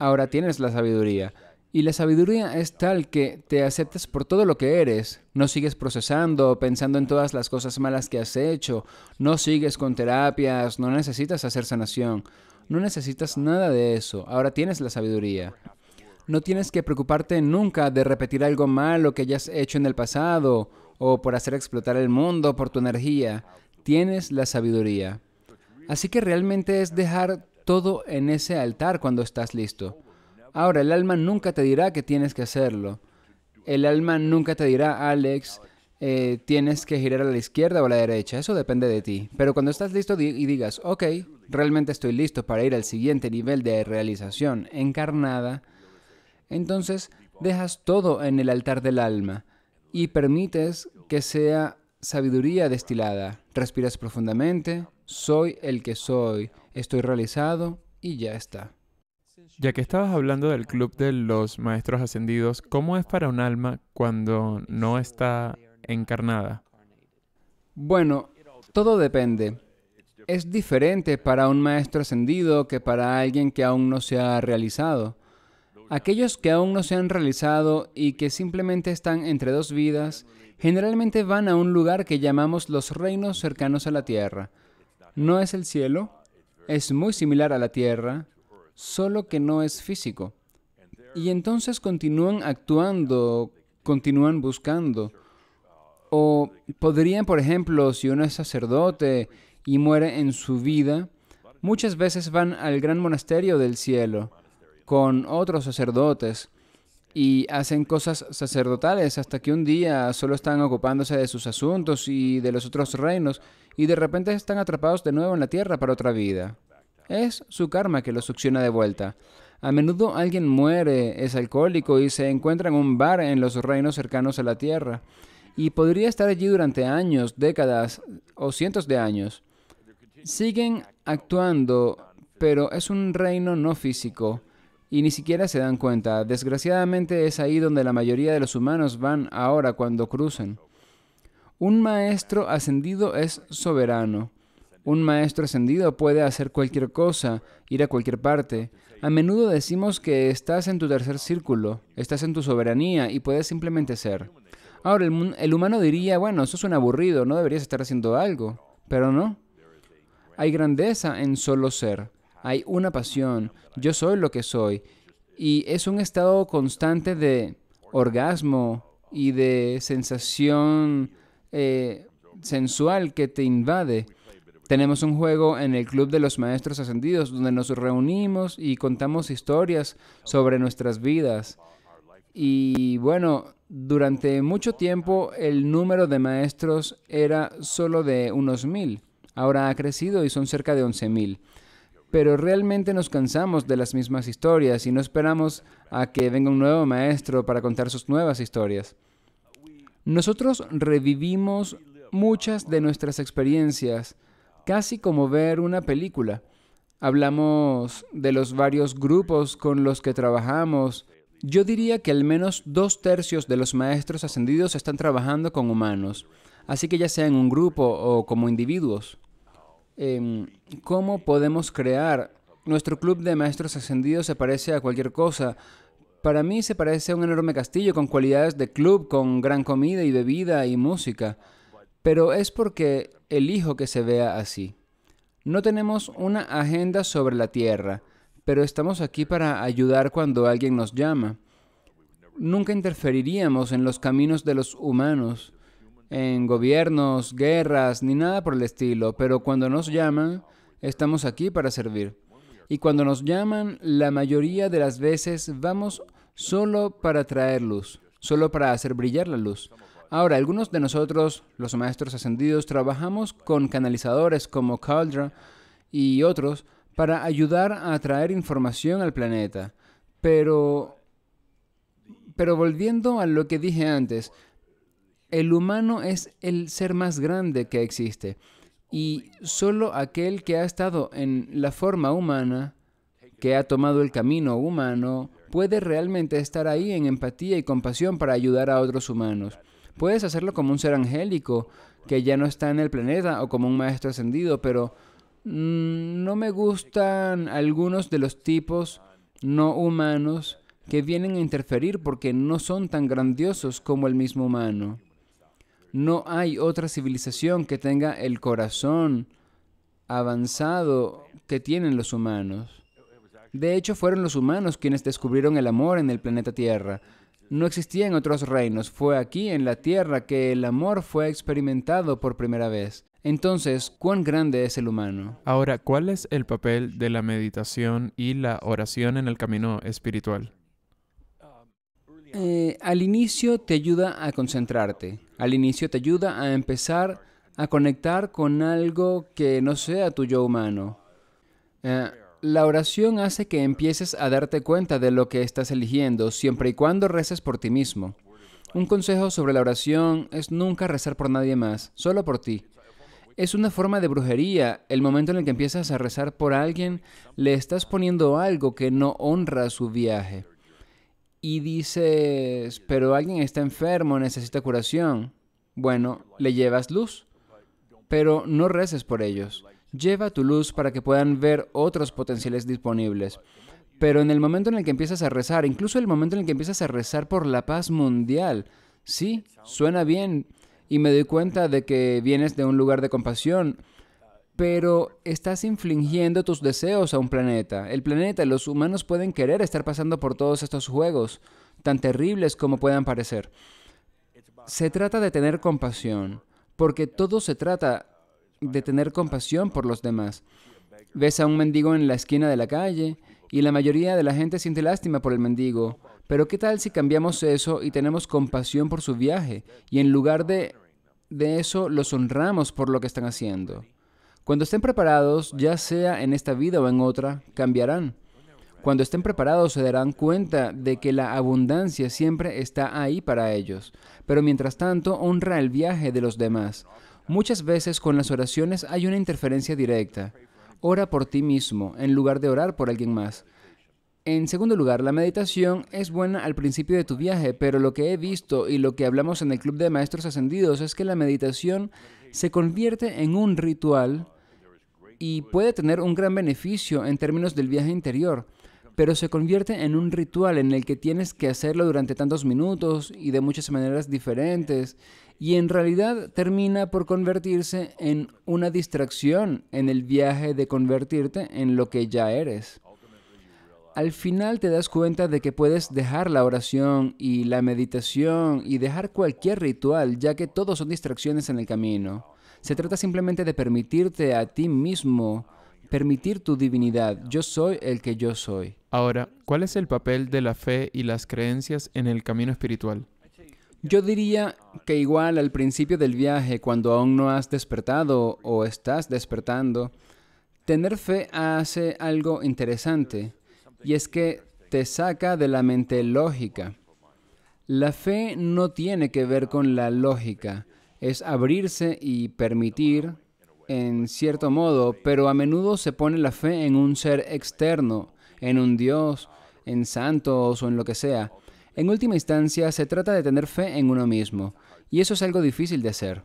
Speaker 1: Ahora tienes la sabiduría. Y la sabiduría es tal que te aceptas por todo lo que eres. No sigues procesando, pensando en todas las cosas malas que has hecho. No sigues con terapias, no necesitas hacer sanación. No necesitas nada de eso. Ahora tienes la sabiduría. No tienes que preocuparte nunca de repetir algo malo que hayas hecho en el pasado o por hacer explotar el mundo por tu energía. Tienes la sabiduría. Así que realmente es dejar todo en ese altar cuando estás listo. Ahora, el alma nunca te dirá que tienes que hacerlo. El alma nunca te dirá, Alex, eh, tienes que girar a la izquierda o a la derecha. Eso depende de ti. Pero cuando estás listo y digas, ok, realmente estoy listo para ir al siguiente nivel de realización encarnada, entonces dejas todo en el altar del alma y permites que sea sabiduría destilada. Respiras profundamente, soy el que soy, estoy realizado y ya está.
Speaker 2: Ya que estabas hablando del club de los maestros ascendidos, ¿cómo es para un alma cuando no está
Speaker 1: encarnada? Bueno, todo depende. Es diferente para un maestro ascendido que para alguien que aún no se ha realizado. Aquellos que aún no se han realizado y que simplemente están entre dos vidas, generalmente van a un lugar que llamamos los reinos cercanos a la tierra. No es el cielo, es muy similar a la tierra, solo que no es físico. Y entonces continúan actuando, continúan buscando. O podrían, por ejemplo, si uno es sacerdote y muere en su vida, muchas veces van al gran monasterio del cielo con otros sacerdotes y hacen cosas sacerdotales hasta que un día solo están ocupándose de sus asuntos y de los otros reinos y de repente están atrapados de nuevo en la tierra para otra vida. Es su karma que los succiona de vuelta. A menudo alguien muere, es alcohólico y se encuentra en un bar en los reinos cercanos a la tierra y podría estar allí durante años, décadas o cientos de años. Siguen actuando, pero es un reino no físico y ni siquiera se dan cuenta. Desgraciadamente es ahí donde la mayoría de los humanos van ahora cuando crucen. Un maestro ascendido es soberano. Un maestro ascendido puede hacer cualquier cosa, ir a cualquier parte. A menudo decimos que estás en tu tercer círculo, estás en tu soberanía y puedes simplemente ser. Ahora, el, el humano diría, bueno, eso es un aburrido, no deberías estar haciendo algo. Pero no. Hay grandeza en solo ser hay una pasión, yo soy lo que soy. Y es un estado constante de orgasmo y de sensación eh, sensual que te invade. Tenemos un juego en el Club de los Maestros Ascendidos donde nos reunimos y contamos historias sobre nuestras vidas. Y bueno, durante mucho tiempo el número de maestros era solo de unos mil. Ahora ha crecido y son cerca de once mil pero realmente nos cansamos de las mismas historias y no esperamos a que venga un nuevo maestro para contar sus nuevas historias. Nosotros revivimos muchas de nuestras experiencias, casi como ver una película. Hablamos de los varios grupos con los que trabajamos. Yo diría que al menos dos tercios de los maestros ascendidos están trabajando con humanos, así que ya sea en un grupo o como individuos. Em, cómo podemos crear. Nuestro club de maestros ascendidos se parece a cualquier cosa. Para mí se parece a un enorme castillo con cualidades de club, con gran comida y bebida y música. Pero es porque elijo que se vea así. No tenemos una agenda sobre la tierra, pero estamos aquí para ayudar cuando alguien nos llama. Nunca interferiríamos en los caminos de los humanos en gobiernos, guerras, ni nada por el estilo, pero cuando nos llaman, estamos aquí para servir. Y cuando nos llaman, la mayoría de las veces vamos solo para traer luz, solo para hacer brillar la luz. Ahora, algunos de nosotros, los maestros ascendidos, trabajamos con canalizadores como Caldera y otros para ayudar a traer información al planeta. Pero, pero volviendo a lo que dije antes, el humano es el ser más grande que existe. Y solo aquel que ha estado en la forma humana, que ha tomado el camino humano, puede realmente estar ahí en empatía y compasión para ayudar a otros humanos. Puedes hacerlo como un ser angélico que ya no está en el planeta o como un maestro ascendido, pero mm, no me gustan algunos de los tipos no humanos que vienen a interferir porque no son tan grandiosos como el mismo humano. No hay otra civilización que tenga el corazón avanzado que tienen los humanos. De hecho, fueron los humanos quienes descubrieron el amor en el planeta Tierra. No existía en otros reinos, fue aquí, en la Tierra, que el amor fue experimentado por primera vez. Entonces, ¿cuán grande es el humano? Ahora, ¿cuál
Speaker 2: es el papel de la meditación y la oración en el camino espiritual?
Speaker 1: Eh, al inicio te ayuda a concentrarte, al inicio te ayuda a empezar a conectar con algo que no sea tu yo humano. Eh, la oración hace que empieces a darte cuenta de lo que estás eligiendo, siempre y cuando reces por ti mismo. Un consejo sobre la oración es nunca rezar por nadie más, solo por ti. Es una forma de brujería. El momento en el que empiezas a rezar por alguien, le estás poniendo algo que no honra su viaje y dices, pero alguien está enfermo, necesita curación. Bueno, le llevas luz, pero no reces por ellos. Lleva tu luz para que puedan ver otros potenciales disponibles. Pero en el momento en el que empiezas a rezar, incluso el momento en el que empiezas a rezar por la paz mundial, sí, suena bien. Y me doy cuenta de que vienes de un lugar de compasión pero estás infligiendo tus deseos a un planeta. El planeta, los humanos pueden querer estar pasando por todos estos juegos, tan terribles como puedan parecer. Se trata de tener compasión, porque todo se trata de tener compasión por los demás. Ves a un mendigo en la esquina de la calle y la mayoría de la gente siente lástima por el mendigo. Pero ¿qué tal si cambiamos eso y tenemos compasión por su viaje y en lugar de, de eso los honramos por lo que están haciendo? Cuando estén preparados, ya sea en esta vida o en otra, cambiarán. Cuando estén preparados se darán cuenta de que la abundancia siempre está ahí para ellos, pero mientras tanto honra el viaje de los demás. Muchas veces con las oraciones hay una interferencia directa. Ora por ti mismo en lugar de orar por alguien más. En segundo lugar, la meditación es buena al principio de tu viaje, pero lo que he visto y lo que hablamos en el Club de Maestros Ascendidos es que la meditación se convierte en un ritual y puede tener un gran beneficio en términos del viaje interior, pero se convierte en un ritual en el que tienes que hacerlo durante tantos minutos y de muchas maneras diferentes, y en realidad termina por convertirse en una distracción en el viaje de convertirte en lo que ya eres al final te das cuenta de que puedes dejar la oración y la meditación y dejar cualquier ritual, ya que todos son distracciones en el camino. Se trata simplemente de permitirte a ti mismo, permitir tu divinidad. Yo soy el que yo soy.
Speaker 2: Ahora, ¿cuál es el papel de la fe y las
Speaker 1: creencias en el camino espiritual? Yo diría que igual al principio del viaje, cuando aún no has despertado o estás despertando, tener fe hace algo interesante y es que te saca de la mente lógica. La fe no tiene que ver con la lógica, es abrirse y permitir, en cierto modo, pero a menudo se pone la fe en un ser externo, en un Dios, en santos o en lo que sea. En última instancia, se trata de tener fe en uno mismo, y eso es algo difícil de hacer.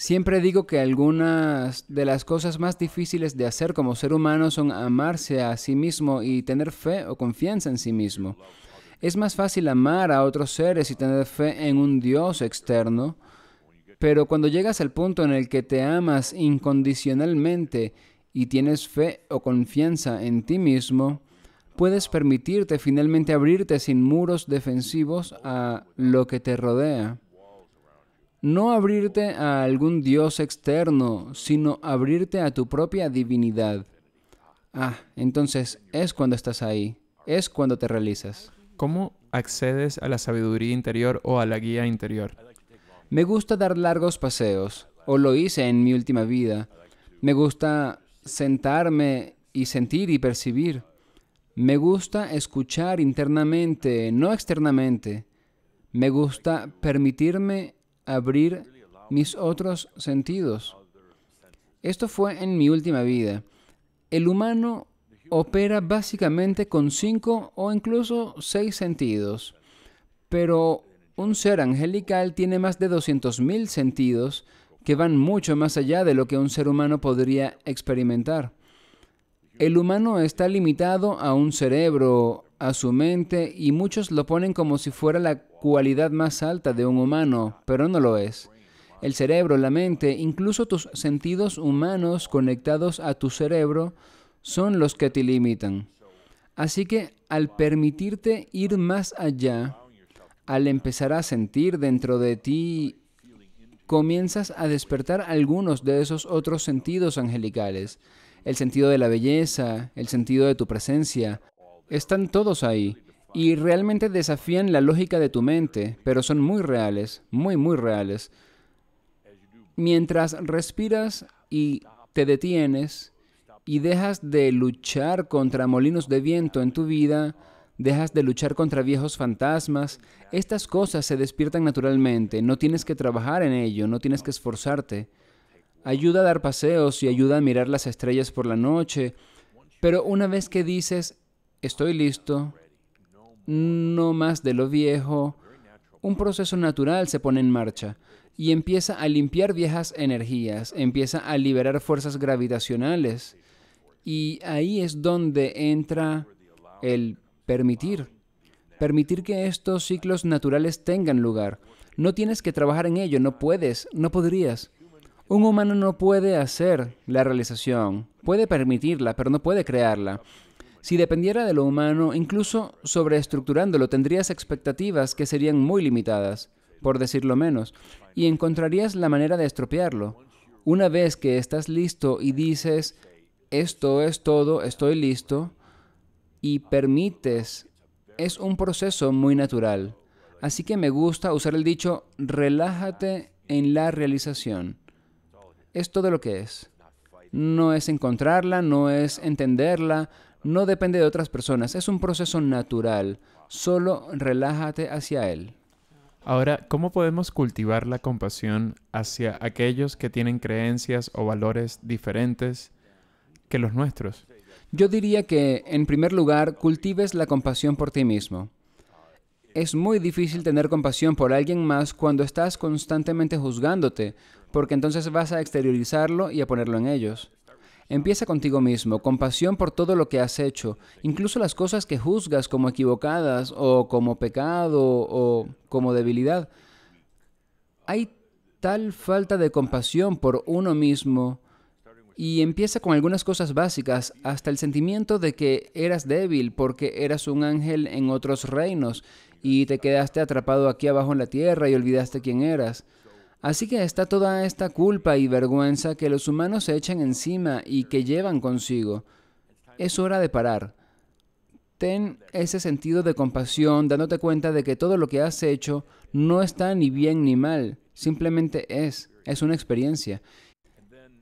Speaker 1: Siempre digo que algunas de las cosas más difíciles de hacer como ser humano son amarse a sí mismo y tener fe o confianza en sí mismo. Es más fácil amar a otros seres y tener fe en un Dios externo, pero cuando llegas al punto en el que te amas incondicionalmente y tienes fe o confianza en ti mismo, puedes permitirte finalmente abrirte sin muros defensivos a lo que te rodea. No abrirte a algún dios externo, sino abrirte a tu propia divinidad. Ah, entonces es cuando estás ahí, es cuando te realizas. ¿Cómo
Speaker 2: accedes a la sabiduría interior o a la guía interior?
Speaker 1: Me gusta dar largos paseos, o lo hice en mi última vida. Me gusta sentarme y sentir y percibir. Me gusta escuchar internamente, no externamente. Me gusta permitirme abrir mis otros sentidos. Esto fue en mi última vida. El humano opera básicamente con cinco o incluso seis sentidos, pero un ser angelical tiene más de 200.000 sentidos que van mucho más allá de lo que un ser humano podría experimentar. El humano está limitado a un cerebro, a su mente y muchos lo ponen como si fuera la cualidad más alta de un humano, pero no lo es. El cerebro, la mente, incluso tus sentidos humanos conectados a tu cerebro son los que te limitan. Así que al permitirte ir más allá, al empezar a sentir dentro de ti, comienzas a despertar algunos de esos otros sentidos angelicales. El sentido de la belleza, el sentido de tu presencia, están todos ahí y realmente desafían la lógica de tu mente, pero son muy reales, muy, muy reales. Mientras respiras y te detienes y dejas de luchar contra molinos de viento en tu vida, dejas de luchar contra viejos fantasmas, estas cosas se despiertan naturalmente, no tienes que trabajar en ello, no tienes que esforzarte. Ayuda a dar paseos y ayuda a mirar las estrellas por la noche, pero una vez que dices, estoy listo, no más de lo viejo, un proceso natural se pone en marcha y empieza a limpiar viejas energías, empieza a liberar fuerzas gravitacionales. Y ahí es donde entra el permitir, permitir que estos ciclos naturales tengan lugar. No tienes que trabajar en ello, no puedes, no podrías. Un humano no puede hacer la realización, puede permitirla, pero no puede crearla. Si dependiera de lo humano, incluso sobreestructurándolo, tendrías expectativas que serían muy limitadas, por decirlo menos, y encontrarías la manera de estropearlo. Una vez que estás listo y dices, esto es todo, estoy listo, y permites, es un proceso muy natural. Así que me gusta usar el dicho, relájate en la realización. Es todo lo que es. No es encontrarla, no es entenderla, no depende de otras personas, es un proceso natural. Solo relájate hacia Él.
Speaker 2: Ahora, ¿cómo podemos cultivar la compasión hacia
Speaker 1: aquellos que tienen creencias o valores diferentes que los nuestros? Yo diría que, en primer lugar, cultives la compasión por ti mismo. Es muy difícil tener compasión por alguien más cuando estás constantemente juzgándote, porque entonces vas a exteriorizarlo y a ponerlo en ellos. Empieza contigo mismo, compasión por todo lo que has hecho, incluso las cosas que juzgas como equivocadas o como pecado o como debilidad. Hay tal falta de compasión por uno mismo y empieza con algunas cosas básicas, hasta el sentimiento de que eras débil porque eras un ángel en otros reinos y te quedaste atrapado aquí abajo en la tierra y olvidaste quién eras. Así que está toda esta culpa y vergüenza que los humanos se echan encima y que llevan consigo. Es hora de parar. Ten ese sentido de compasión dándote cuenta de que todo lo que has hecho no está ni bien ni mal, simplemente es, es una experiencia.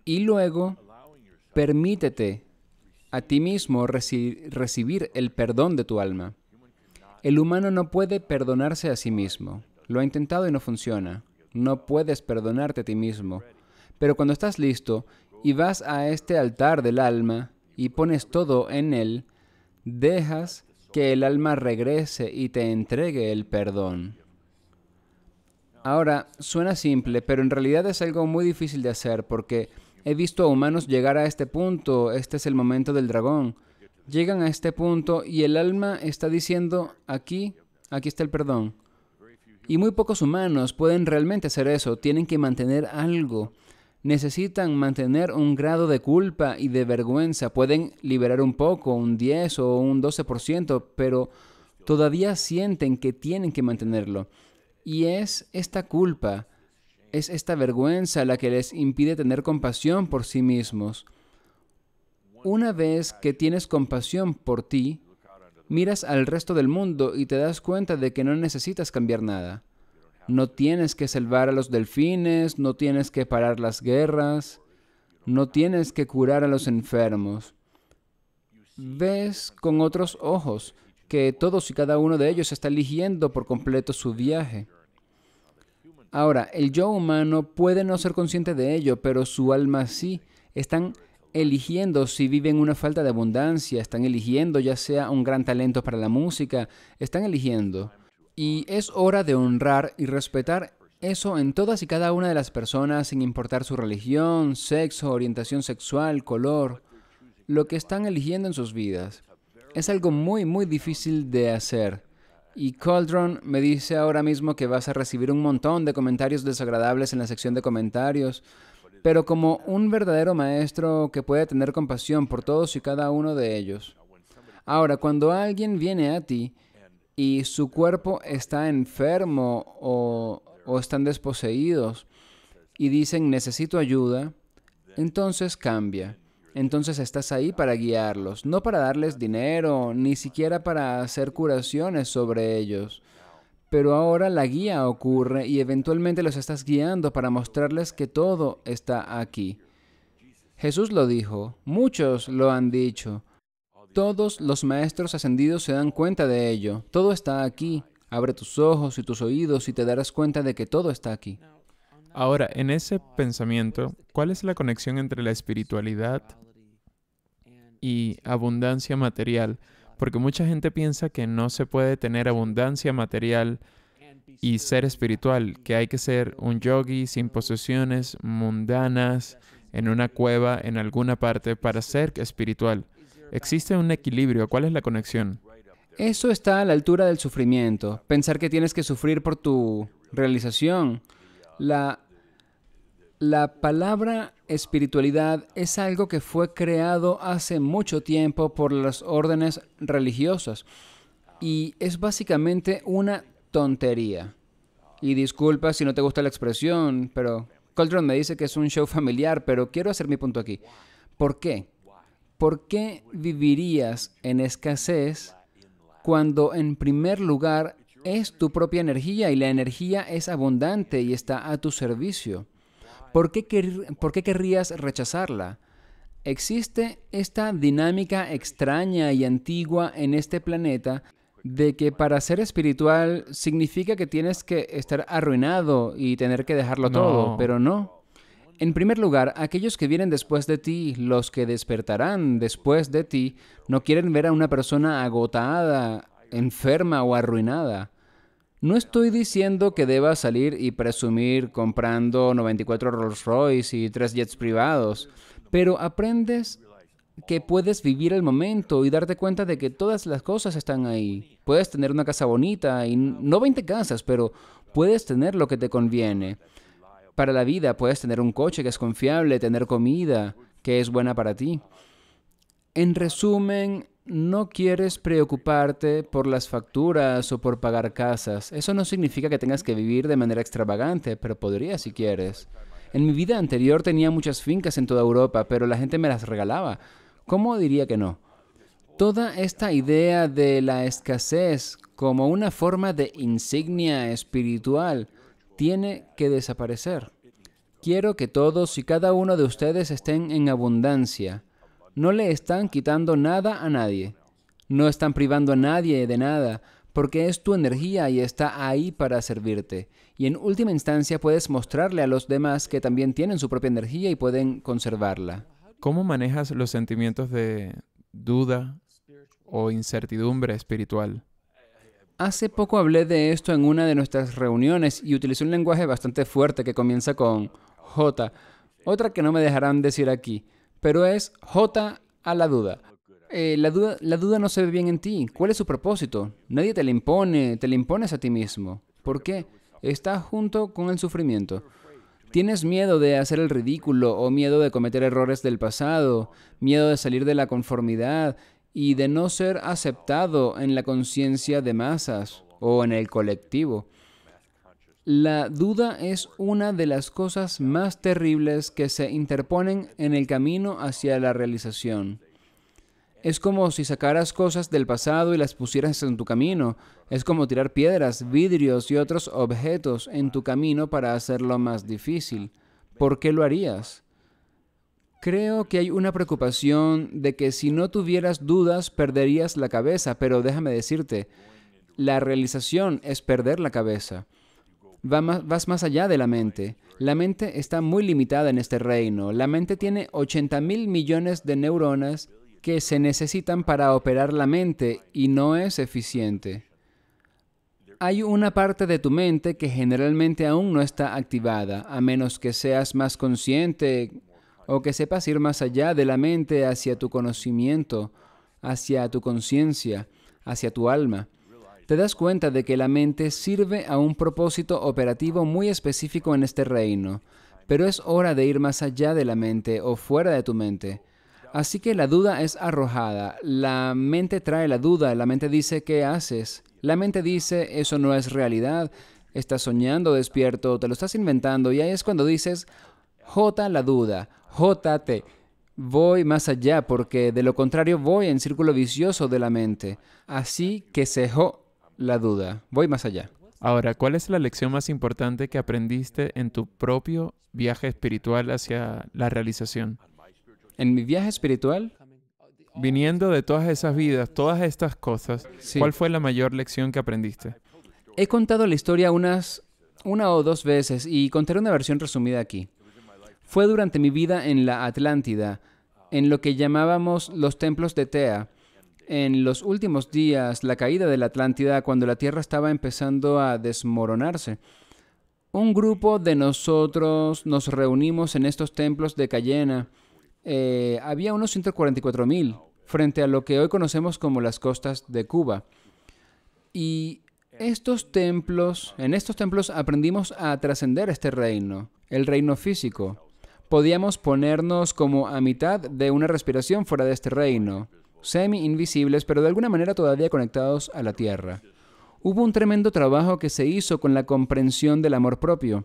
Speaker 1: Y luego, permítete a ti mismo recibir el perdón de tu alma. El humano no puede perdonarse a sí mismo. Lo ha intentado y no funciona no puedes perdonarte a ti mismo. Pero cuando estás listo y vas a este altar del alma y pones todo en él, dejas que el alma regrese y te entregue el perdón. Ahora, suena simple, pero en realidad es algo muy difícil de hacer porque he visto a humanos llegar a este punto, este es el momento del dragón. Llegan a este punto y el alma está diciendo, aquí, aquí está el perdón. Y muy pocos humanos pueden realmente hacer eso, tienen que mantener algo. Necesitan mantener un grado de culpa y de vergüenza. Pueden liberar un poco, un 10 o un 12%, pero todavía sienten que tienen que mantenerlo. Y es esta culpa, es esta vergüenza la que les impide tener compasión por sí mismos. Una vez que tienes compasión por ti, miras al resto del mundo y te das cuenta de que no necesitas cambiar nada. No tienes que salvar a los delfines, no tienes que parar las guerras, no tienes que curar a los enfermos. Ves con otros ojos que todos y cada uno de ellos está eligiendo por completo su viaje. Ahora, el yo humano puede no ser consciente de ello, pero su alma sí. Están eligiendo si viven una falta de abundancia, están eligiendo ya sea un gran talento para la música, están eligiendo. Y es hora de honrar y respetar eso en todas y cada una de las personas sin importar su religión, sexo, orientación sexual, color, lo que están eligiendo en sus vidas. Es algo muy, muy difícil de hacer. Y Cauldron me dice ahora mismo que vas a recibir un montón de comentarios desagradables en la sección de comentarios pero como un verdadero maestro que puede tener compasión por todos y cada uno de ellos. Ahora, cuando alguien viene a ti y su cuerpo está enfermo o, o están desposeídos y dicen necesito ayuda, entonces cambia. Entonces estás ahí para guiarlos, no para darles dinero, ni siquiera para hacer curaciones sobre ellos pero ahora la guía ocurre y eventualmente los estás guiando para mostrarles que todo está aquí. Jesús lo dijo, muchos lo han dicho. Todos los maestros ascendidos se dan cuenta de ello. Todo está aquí. Abre tus ojos y tus oídos y te darás cuenta de que todo está aquí.
Speaker 2: Ahora, en ese pensamiento, ¿cuál es la conexión entre la espiritualidad y abundancia material? porque mucha gente piensa que no se puede tener abundancia material y ser espiritual, que hay que ser un yogi sin posesiones mundanas, en una cueva, en alguna parte, para ser espiritual.
Speaker 1: ¿Existe un equilibrio? ¿Cuál es la conexión? Eso está a la altura del sufrimiento. Pensar que tienes que sufrir por tu realización. La la palabra espiritualidad es algo que fue creado hace mucho tiempo por las órdenes religiosas y es básicamente una tontería. Y disculpa si no te gusta la expresión, pero Coltrane me dice que es un show familiar, pero quiero hacer mi punto aquí. ¿Por qué? ¿Por qué vivirías en escasez cuando en primer lugar es tu propia energía y la energía es abundante y está a tu servicio? ¿Por qué, querrías rechazarla? Existe esta dinámica extraña y antigua en este planeta de que para ser espiritual significa que tienes que estar arruinado y tener que dejarlo todo, pero no. En primer lugar, aquellos que vienen después de ti, los que despertarán después de ti, no quieren ver a una persona agotada, enferma o arruinada. No estoy diciendo que debas salir y presumir comprando 94 Rolls Royce y tres jets privados, pero aprendes que puedes vivir el momento y darte cuenta de que todas las cosas están ahí. Puedes tener una casa bonita y no 20 casas, pero puedes tener lo que te conviene. Para la vida puedes tener un coche que es confiable, tener comida que es buena para ti. En resumen, no quieres preocuparte por las facturas o por pagar casas. Eso no significa que tengas que vivir de manera extravagante, pero podrías si quieres. En mi vida anterior tenía muchas fincas en toda Europa, pero la gente me las regalaba. ¿Cómo diría que no? Toda esta idea de la escasez como una forma de insignia espiritual tiene que desaparecer. Quiero que todos y cada uno de ustedes estén en abundancia no le están quitando nada a nadie. No están privando a nadie de nada, porque es tu energía y está ahí para servirte. Y en última instancia puedes mostrarle a los demás que también tienen su propia energía y pueden conservarla.
Speaker 2: ¿Cómo manejas los sentimientos de
Speaker 1: duda o incertidumbre espiritual? Hace poco hablé de esto en una de nuestras reuniones y utilicé un lenguaje bastante fuerte que comienza con J, otra que no me dejarán decir aquí pero es J a la duda. Eh, la duda. La duda no se ve bien en ti. ¿Cuál es su propósito? Nadie te la impone, te la impones a ti mismo. ¿Por qué? Está junto con el sufrimiento. Tienes miedo de hacer el ridículo o miedo de cometer errores del pasado, miedo de salir de la conformidad y de no ser aceptado en la conciencia de masas o en el colectivo. La duda es una de las cosas más terribles que se interponen en el camino hacia la realización. Es como si sacaras cosas del pasado y las pusieras en tu camino. Es como tirar piedras, vidrios y otros objetos en tu camino para hacerlo más difícil. ¿Por qué lo harías? Creo que hay una preocupación de que si no tuvieras dudas perderías la cabeza, pero déjame decirte, la realización es perder la cabeza vas más allá de la mente. La mente está muy limitada en este reino. La mente tiene 80 mil millones de neuronas que se necesitan para operar la mente y no es eficiente. Hay una parte de tu mente que generalmente aún no está activada, a menos que seas más consciente o que sepas ir más allá de la mente hacia tu conocimiento, hacia tu conciencia, hacia tu alma te das cuenta de que la mente sirve a un propósito operativo muy específico en este reino, pero es hora de ir más allá de la mente o fuera de tu mente. Así que la duda es arrojada, la mente trae la duda, la mente dice, ¿qué haces? La mente dice, eso no es realidad, estás soñando despierto, te lo estás inventando, y ahí es cuando dices, J la duda, jota voy más allá porque de lo contrario voy en círculo vicioso de la mente. Así que se jo la duda. Voy más allá.
Speaker 2: Ahora, ¿cuál es la lección más importante que aprendiste en tu propio viaje espiritual hacia la realización? En mi viaje espiritual, viniendo de todas esas vidas, todas estas cosas, ¿cuál fue la mayor lección que aprendiste?
Speaker 1: He contado la historia unas una o dos veces y contaré una versión resumida aquí. Fue durante mi vida en la Atlántida, en lo que llamábamos los templos de Tea en los últimos días la caída de la Atlántida cuando la Tierra estaba empezando a desmoronarse. Un grupo de nosotros nos reunimos en estos templos de Cayena. Eh, había unos 144.000 frente a lo que hoy conocemos como las costas de Cuba. Y estos templos, en estos templos aprendimos a trascender este reino, el reino físico. Podíamos ponernos como a mitad de una respiración fuera de este reino semi-invisibles, pero de alguna manera todavía conectados a la Tierra. Hubo un tremendo trabajo que se hizo con la comprensión del amor propio.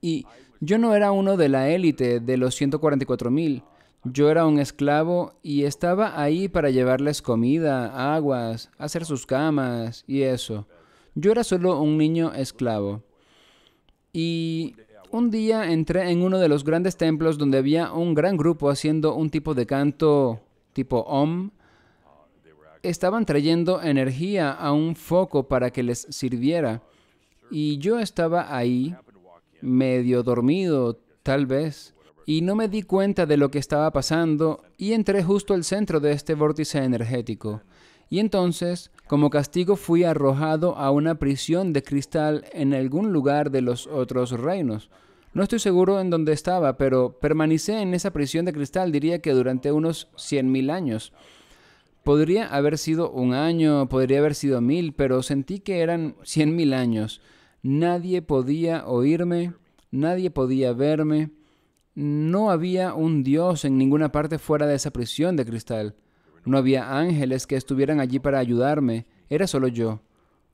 Speaker 1: Y yo no era uno de la élite de los 144.000. Yo era un esclavo y estaba ahí para llevarles comida, aguas, hacer sus camas y eso. Yo era solo un niño esclavo. Y un día entré en uno de los grandes templos donde había un gran grupo haciendo un tipo de canto tipo Om, estaban trayendo energía a un foco para que les sirviera. Y yo estaba ahí, medio dormido, tal vez, y no me di cuenta de lo que estaba pasando y entré justo al centro de este vórtice energético. Y entonces, como castigo, fui arrojado a una prisión de cristal en algún lugar de los otros reinos. No estoy seguro en dónde estaba, pero permanecí en esa prisión de cristal, diría que durante unos 100.000 años. Podría haber sido un año, podría haber sido mil, pero sentí que eran 100.000 años. Nadie podía oírme, nadie podía verme. No había un Dios en ninguna parte fuera de esa prisión de cristal. No había ángeles que estuvieran allí para ayudarme, era solo yo.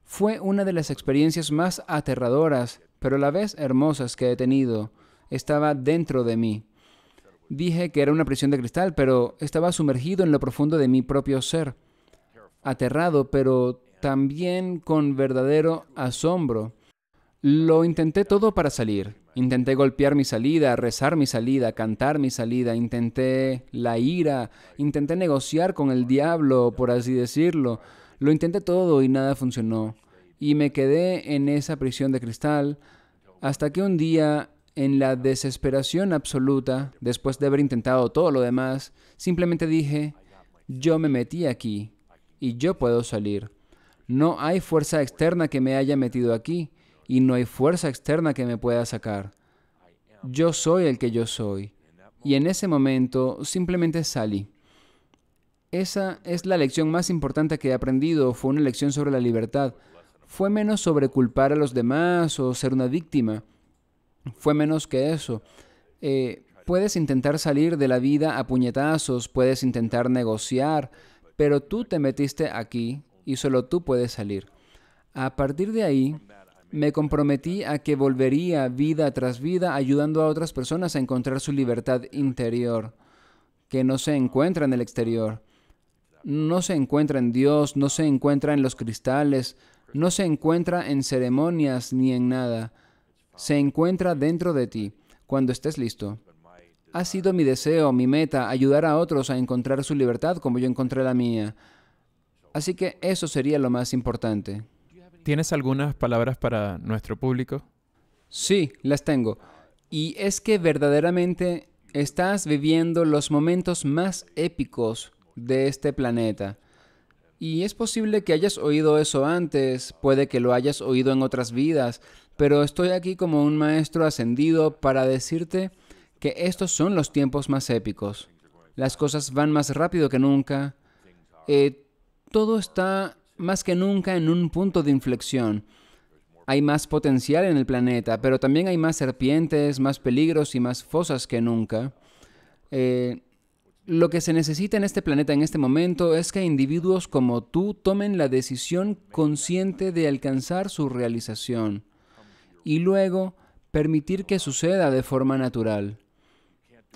Speaker 1: Fue una de las experiencias más aterradoras pero la vez hermosas que he tenido estaba dentro de mí. Dije que era una prisión de cristal, pero estaba sumergido en lo profundo de mi propio ser, aterrado, pero también con verdadero asombro. Lo intenté todo para salir. Intenté golpear mi salida, rezar mi salida, cantar mi salida, intenté la ira, intenté negociar con el diablo, por así decirlo. Lo intenté todo y nada funcionó. Y me quedé en esa prisión de cristal hasta que un día, en la desesperación absoluta, después de haber intentado todo lo demás, simplemente dije, yo me metí aquí y yo puedo salir. No hay fuerza externa que me haya metido aquí y no hay fuerza externa que me pueda sacar. Yo soy el que yo soy. Y en ese momento simplemente salí. Esa es la lección más importante que he aprendido. Fue una lección sobre la libertad fue menos sobre culpar a los demás o ser una víctima. Fue menos que eso. Eh, puedes intentar salir de la vida a puñetazos, puedes intentar negociar, pero tú te metiste aquí y solo tú puedes salir. A partir de ahí, me comprometí a que volvería vida tras vida ayudando a otras personas a encontrar su libertad interior, que no se encuentra en el exterior. No se encuentra en Dios, no se encuentra en los cristales, no se encuentra en ceremonias ni en nada. Se encuentra dentro de ti, cuando estés listo. Ha sido mi deseo, mi meta, ayudar a otros a encontrar su libertad como yo encontré la mía. Así que eso sería lo más importante. ¿Tienes algunas palabras para nuestro público? Sí, las tengo. Y es que verdaderamente estás viviendo los momentos más épicos de este planeta. Y es posible que hayas oído eso antes, puede que lo hayas oído en otras vidas, pero estoy aquí como un maestro ascendido para decirte que estos son los tiempos más épicos. Las cosas van más rápido que nunca. Eh, todo está más que nunca en un punto de inflexión. Hay más potencial en el planeta, pero también hay más serpientes, más peligros y más fosas que nunca. Eh, lo que se necesita en este planeta en este momento es que individuos como tú tomen la decisión consciente de alcanzar su realización y luego permitir que suceda de forma natural.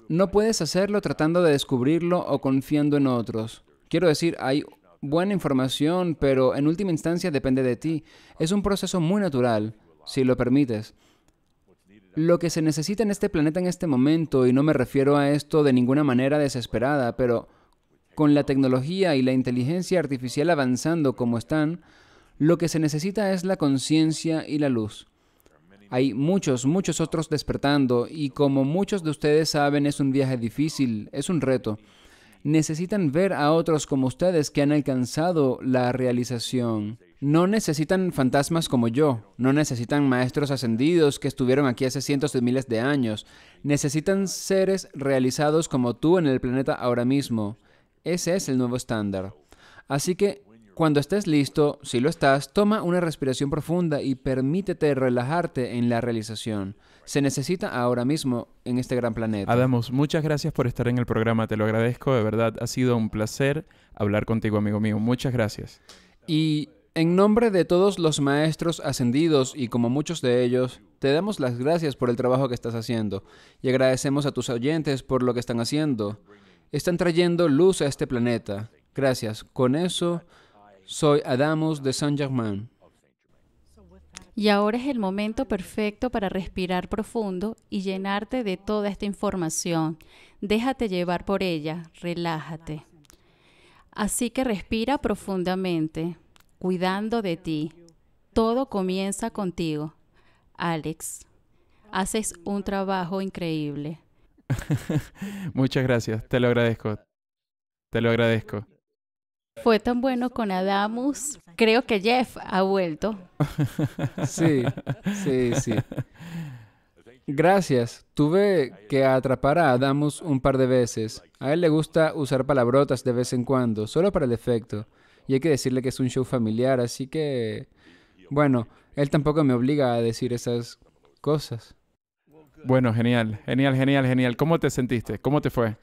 Speaker 1: No puedes hacerlo tratando de descubrirlo o confiando en otros. Quiero decir, hay buena información, pero en última instancia depende de ti. Es un proceso muy natural, si lo permites. Lo que se necesita en este planeta en este momento, y no me refiero a esto de ninguna manera desesperada, pero con la tecnología y la inteligencia artificial avanzando como están, lo que se necesita es la conciencia y la luz. Hay muchos, muchos otros despertando y como muchos de ustedes saben es un viaje difícil, es un reto. Necesitan ver a otros como ustedes que han alcanzado la realización. No necesitan fantasmas como yo, no necesitan maestros ascendidos que estuvieron aquí hace cientos de miles de años, necesitan seres realizados como tú en el planeta ahora mismo. Ese es el nuevo estándar. Así que, cuando estés listo, si lo estás, toma una respiración profunda y permítete relajarte en la realización. Se necesita ahora mismo en este gran planeta. Adamos,
Speaker 2: muchas gracias por estar en el programa, te lo agradezco, de verdad, ha sido un placer hablar contigo, amigo mío. Muchas gracias.
Speaker 1: Y en nombre de todos los maestros ascendidos y como muchos de ellos, te damos las gracias por el trabajo que estás haciendo y agradecemos a tus oyentes por lo que están haciendo. Están trayendo luz a este planeta. Gracias. Con eso, soy Adamus de Saint Germain.
Speaker 3: Y ahora es el momento perfecto para respirar profundo y llenarte de toda esta información. Déjate llevar por ella, relájate. Así que respira profundamente cuidando de ti. Todo comienza contigo. Alex, haces un trabajo increíble.
Speaker 2: Muchas gracias, te lo agradezco. Te lo agradezco.
Speaker 3: Fue tan bueno con Adamus. Creo que Jeff ha vuelto.
Speaker 1: Sí, sí, sí. Gracias. Tuve que atrapar a Adamus un par de veces. A él le gusta usar palabrotas de vez en cuando, solo para el efecto. Y hay que decirle que es un show familiar, así que... Bueno, él tampoco me obliga a decir esas cosas. Bueno, genial, genial,
Speaker 2: genial, genial. ¿Cómo te sentiste? ¿Cómo te fue?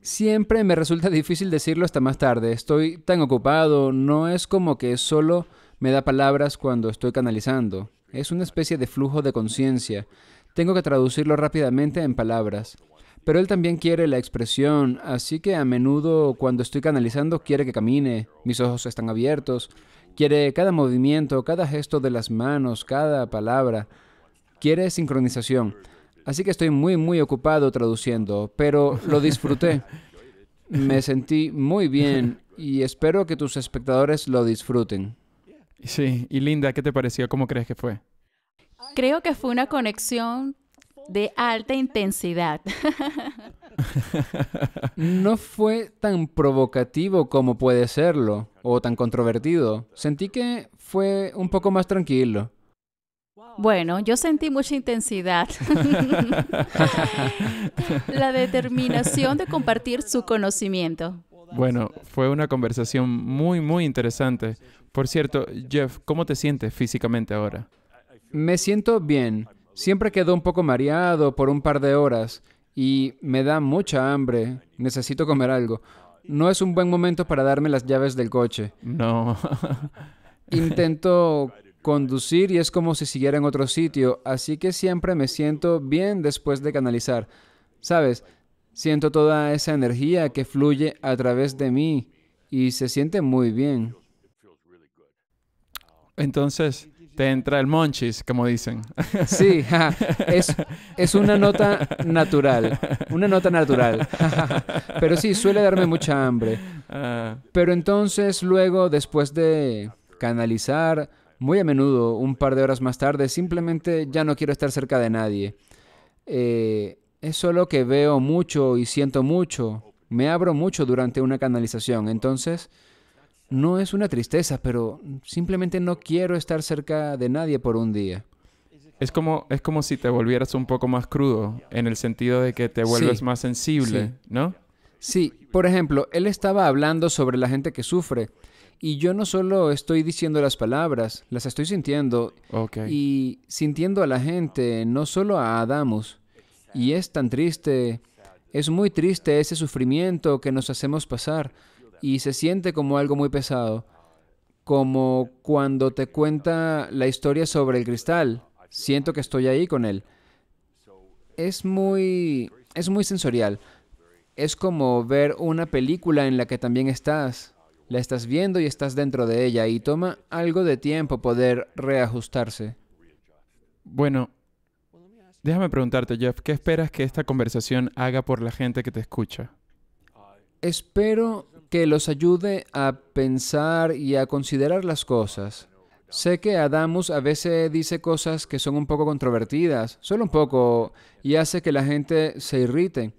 Speaker 1: Siempre me resulta difícil decirlo hasta más tarde. Estoy tan ocupado, no es como que solo me da palabras cuando estoy canalizando. Es una especie de flujo de conciencia. Tengo que traducirlo rápidamente en palabras. Pero él también quiere la expresión, así que a menudo cuando estoy canalizando quiere que camine, mis ojos están abiertos, quiere cada movimiento, cada gesto de las manos, cada palabra, quiere sincronización. Así que estoy muy, muy ocupado traduciendo, pero lo disfruté. Me sentí muy bien y espero que tus espectadores lo disfruten.
Speaker 2: Sí, y Linda, ¿qué te pareció? ¿Cómo
Speaker 1: crees que fue?
Speaker 3: Creo que fue una conexión de alta intensidad.
Speaker 1: no fue tan provocativo como puede serlo, o tan controvertido. Sentí que fue un poco más tranquilo.
Speaker 3: Bueno, yo sentí mucha intensidad. La determinación de compartir su conocimiento.
Speaker 2: Bueno, fue una conversación muy, muy interesante. Por cierto, Jeff, ¿cómo te sientes físicamente
Speaker 1: ahora? Me siento bien. Siempre quedo un poco mareado por un par de horas y me da mucha hambre. Necesito comer algo. No es un buen momento para darme las llaves del coche. No. Intento conducir y es como si siguiera en otro sitio, así que siempre me siento bien después de canalizar. ¿Sabes? Siento toda esa energía que fluye a través de mí y se siente muy bien. Entonces te
Speaker 2: entra el monchis, como dicen. Sí, es, es, una nota natural,
Speaker 1: una nota natural. Pero sí, suele darme mucha hambre. Ah. Pero entonces luego, después de canalizar, muy a menudo, un par de horas más tarde, simplemente ya no quiero estar cerca de nadie. Eh, es solo que veo mucho y siento mucho. Me abro mucho durante una canalización. Entonces... No es una tristeza, pero simplemente no quiero estar cerca de nadie por un día.
Speaker 2: Es como, es como si te volvieras un poco más crudo, en el sentido
Speaker 1: de que te vuelves más sensible, ¿no? Sí, por ejemplo, él estaba hablando sobre la gente que sufre. Y yo no solo estoy diciendo las palabras, las estoy sintiendo. Y sintiendo a la gente, no solo a Adamus. Y es tan triste, es muy triste ese sufrimiento que nos hacemos pasar y se siente como algo muy pesado, como cuando te cuenta la historia sobre el cristal. Siento que estoy ahí con él. Es muy, es muy sensorial. Es como ver una película en la que también estás. La estás viendo y estás dentro de ella y toma algo de tiempo poder reajustarse. Bueno,
Speaker 2: déjame preguntarte, Jeff, ¿qué esperas que esta
Speaker 1: conversación haga por la gente que te escucha? Espero que los ayude a pensar y a considerar las cosas. Sé que Adamus a veces dice cosas que son un poco controvertidas, solo un poco, y hace que la gente se irrite,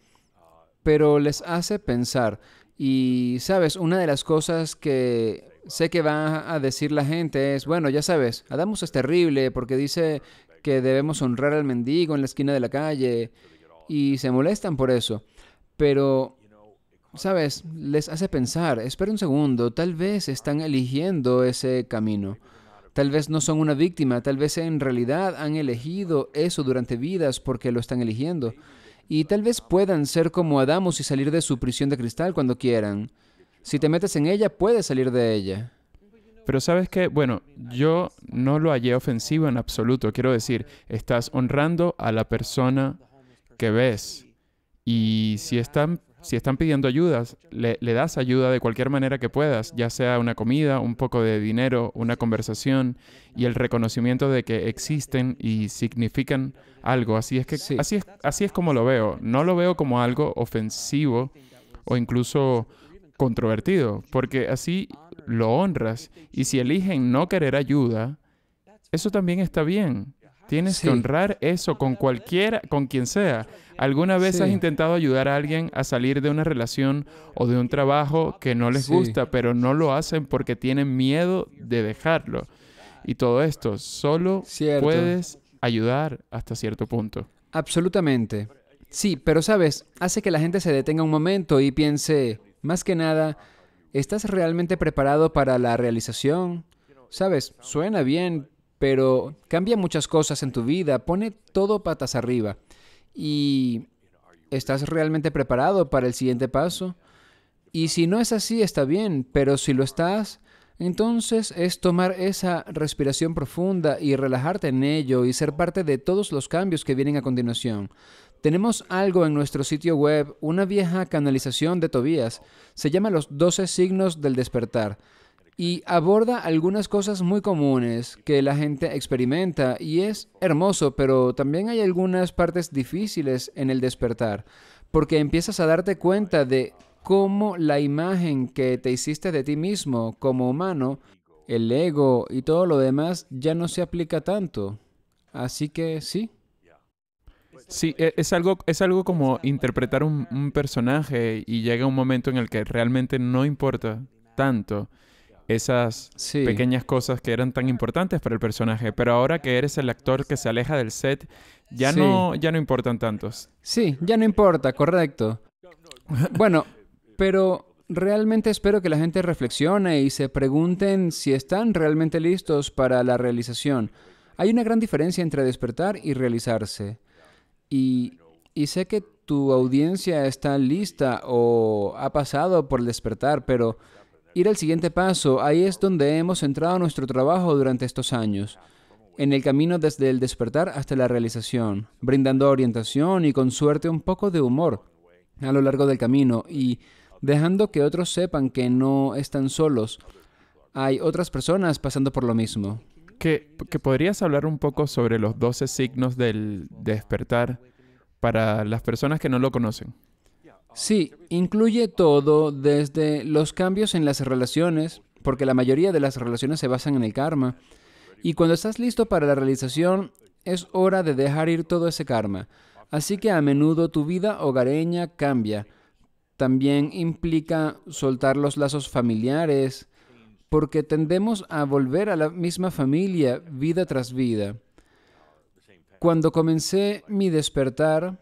Speaker 1: pero les hace pensar. Y, sabes, una de las cosas que sé que va a decir la gente es, bueno, ya sabes, Adamus es terrible porque dice que debemos honrar al mendigo en la esquina de la calle, y se molestan por eso. Pero sabes, les hace pensar, espera un segundo, tal vez están eligiendo ese camino. Tal vez no son una víctima, tal vez en realidad han elegido eso durante vidas porque lo están eligiendo. Y tal vez puedan ser como Adamos y salir de su prisión de cristal cuando quieran. Si te metes en ella, puedes salir de ella. Pero sabes que, bueno, yo no lo hallé
Speaker 2: ofensivo en absoluto. Quiero decir, estás honrando a la persona que ves. Y si están si están pidiendo ayudas, le, das ayuda de cualquier manera que puedas, ya sea una comida, un poco de dinero, una conversación y el reconocimiento de que existen y significan algo. Así es que así, es, así es como lo veo. No lo veo como algo ofensivo o incluso controvertido, porque así lo honras. Y si eligen no querer ayuda, eso también está bien. Tienes que honrar eso con cualquiera, con quien sea. ¿Alguna vez has intentado ayudar a alguien a salir de una relación o de un trabajo que no les gusta, pero no lo hacen porque tienen miedo de dejarlo? Y todo esto, solo puedes ayudar hasta cierto punto.
Speaker 1: Absolutamente. Sí, pero sabes, hace que la gente se detenga un momento y piense, más que nada, ¿estás realmente preparado para la realización? Sabes, suena bien, pero cambia muchas cosas en tu vida, pone todo patas arriba. ¿Y estás realmente preparado para el siguiente paso? Y si no es así, está bien, pero si lo estás, entonces es tomar esa respiración profunda y relajarte en ello y ser parte de todos los cambios que vienen a continuación. Tenemos algo en nuestro sitio web, una vieja canalización de Tobías, se llama los 12 signos del despertar y aborda algunas cosas muy comunes que la gente experimenta y es hermoso, pero también hay algunas partes difíciles en el despertar, porque empiezas a darte cuenta de cómo la imagen que te hiciste de ti mismo como humano, el ego y todo lo demás ya no se aplica tanto. Así que sí. Sí, e-, es algo, es algo
Speaker 2: como interpretar un, un personaje y llega un momento en el que realmente no importa tanto esas pequeñas cosas que eran tan importantes para el personaje. Pero ahora que eres el actor que se aleja del set, ya, no, ya no importan tantos.
Speaker 1: Sí, ya no importa, correcto. Bueno, pero realmente espero que la gente reflexione y se pregunten si están realmente listos para la realización. Hay una gran diferencia entre despertar y realizarse. Y, sé que tu audiencia está lista o ha pasado por despertar, pero ir al siguiente paso, ahí es donde hemos centrado nuestro trabajo durante estos años, en el camino desde el despertar hasta la realización, brindando orientación y con suerte un poco de humor a lo largo del camino y dejando que otros sepan que no están solos. Hay otras personas pasando por lo mismo. Que, podrías
Speaker 2: hablar un poco sobre los 12 signos del despertar para las personas que
Speaker 1: no lo conocen. Sí, incluye todo desde los cambios en las relaciones, porque la mayoría de las relaciones se basan en el karma. Y cuando estás listo para la realización, es hora de dejar ir todo ese karma. Así que a menudo tu vida hogareña cambia. También implica soltar los lazos familiares, porque tendemos a volver a la misma familia vida tras vida. Cuando comencé mi despertar,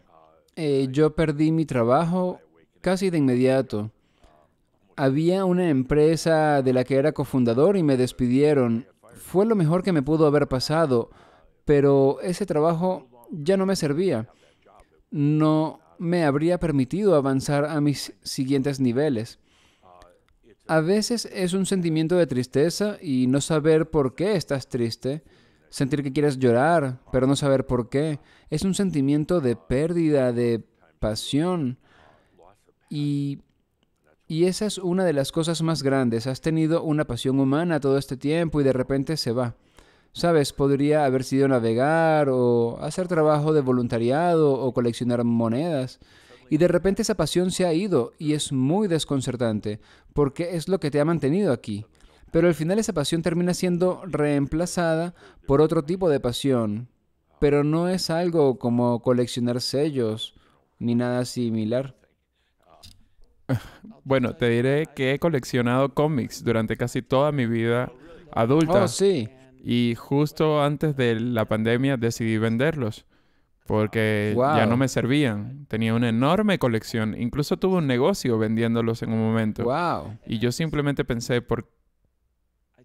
Speaker 1: eh, yo perdí mi trabajo casi de inmediato. Había una empresa de la que era cofundador y me despidieron. Fue lo mejor que me pudo haber pasado, pero ese trabajo ya no me servía. No me habría permitido avanzar a mis siguientes niveles. A veces es un sentimiento de tristeza y no saber por qué estás triste, sentir que quieres llorar, pero no saber por qué, es un sentimiento de pérdida, de pasión. Y, esa es una de las cosas más grandes. Has tenido una pasión humana todo este tiempo y de repente se va. Sabes, podría haber sido navegar o hacer trabajo de voluntariado o coleccionar monedas. Y de repente esa pasión se ha ido y es muy desconcertante porque es lo que te ha mantenido aquí. Pero al final esa pasión termina siendo reemplazada por otro tipo de pasión pero no es algo como coleccionar sellos ni nada similar.
Speaker 2: Bueno, te diré que he coleccionado cómics durante casi toda mi vida adulta. Oh, sí. Y justo antes de la pandemia decidí venderlos porque ya no me servían. Tenía una enorme colección, incluso tuve un negocio vendiéndolos en un momento. Wow. Y yo simplemente pensé, ¿por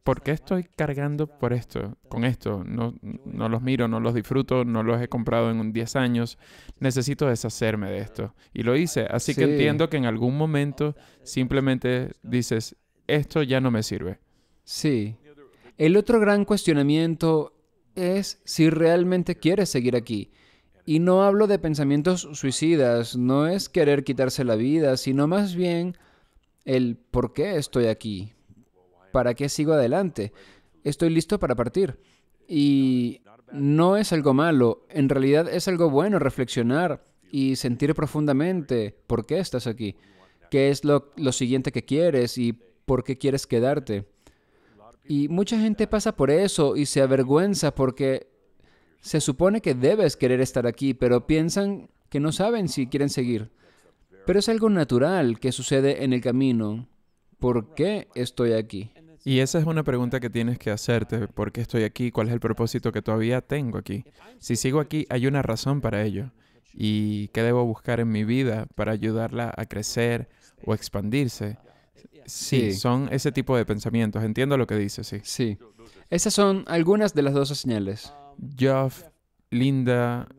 Speaker 2: ¿por qué estoy cargando por esto, con esto? No, no, los miro, no los disfruto, no los he comprado en 10 años. Necesito deshacerme de esto. Y lo hice. Así que entiendo que en algún momento simplemente dices,
Speaker 1: esto ya no me sirve. Sí. El otro gran cuestionamiento es si realmente quieres seguir aquí. Y no hablo de pensamientos suicidas, no es querer quitarse la vida, sino más bien el por qué estoy aquí, ¿para qué sigo adelante? Estoy listo para partir. Y no es algo malo, en realidad es algo bueno reflexionar y sentir profundamente por qué estás aquí, qué es lo, siguiente que quieres y por qué quieres quedarte. Y mucha gente pasa por eso y se avergüenza porque se supone que debes querer estar aquí, pero piensan que no saben si quieren seguir. Pero es algo natural que sucede en el camino. ¿Por qué estoy aquí?
Speaker 2: Y esa es una pregunta que tienes que hacerte. ¿Por qué estoy aquí? ¿Cuál es el propósito que todavía tengo aquí? Si sigo aquí, hay una razón para ello. ¿Y qué debo buscar en mi vida para ayudarla a crecer o expandirse? Sí, son ese tipo de pensamientos. Entiendo lo que dices, sí. Sí. Esas son algunas de las dos señales. Jeff, Linda,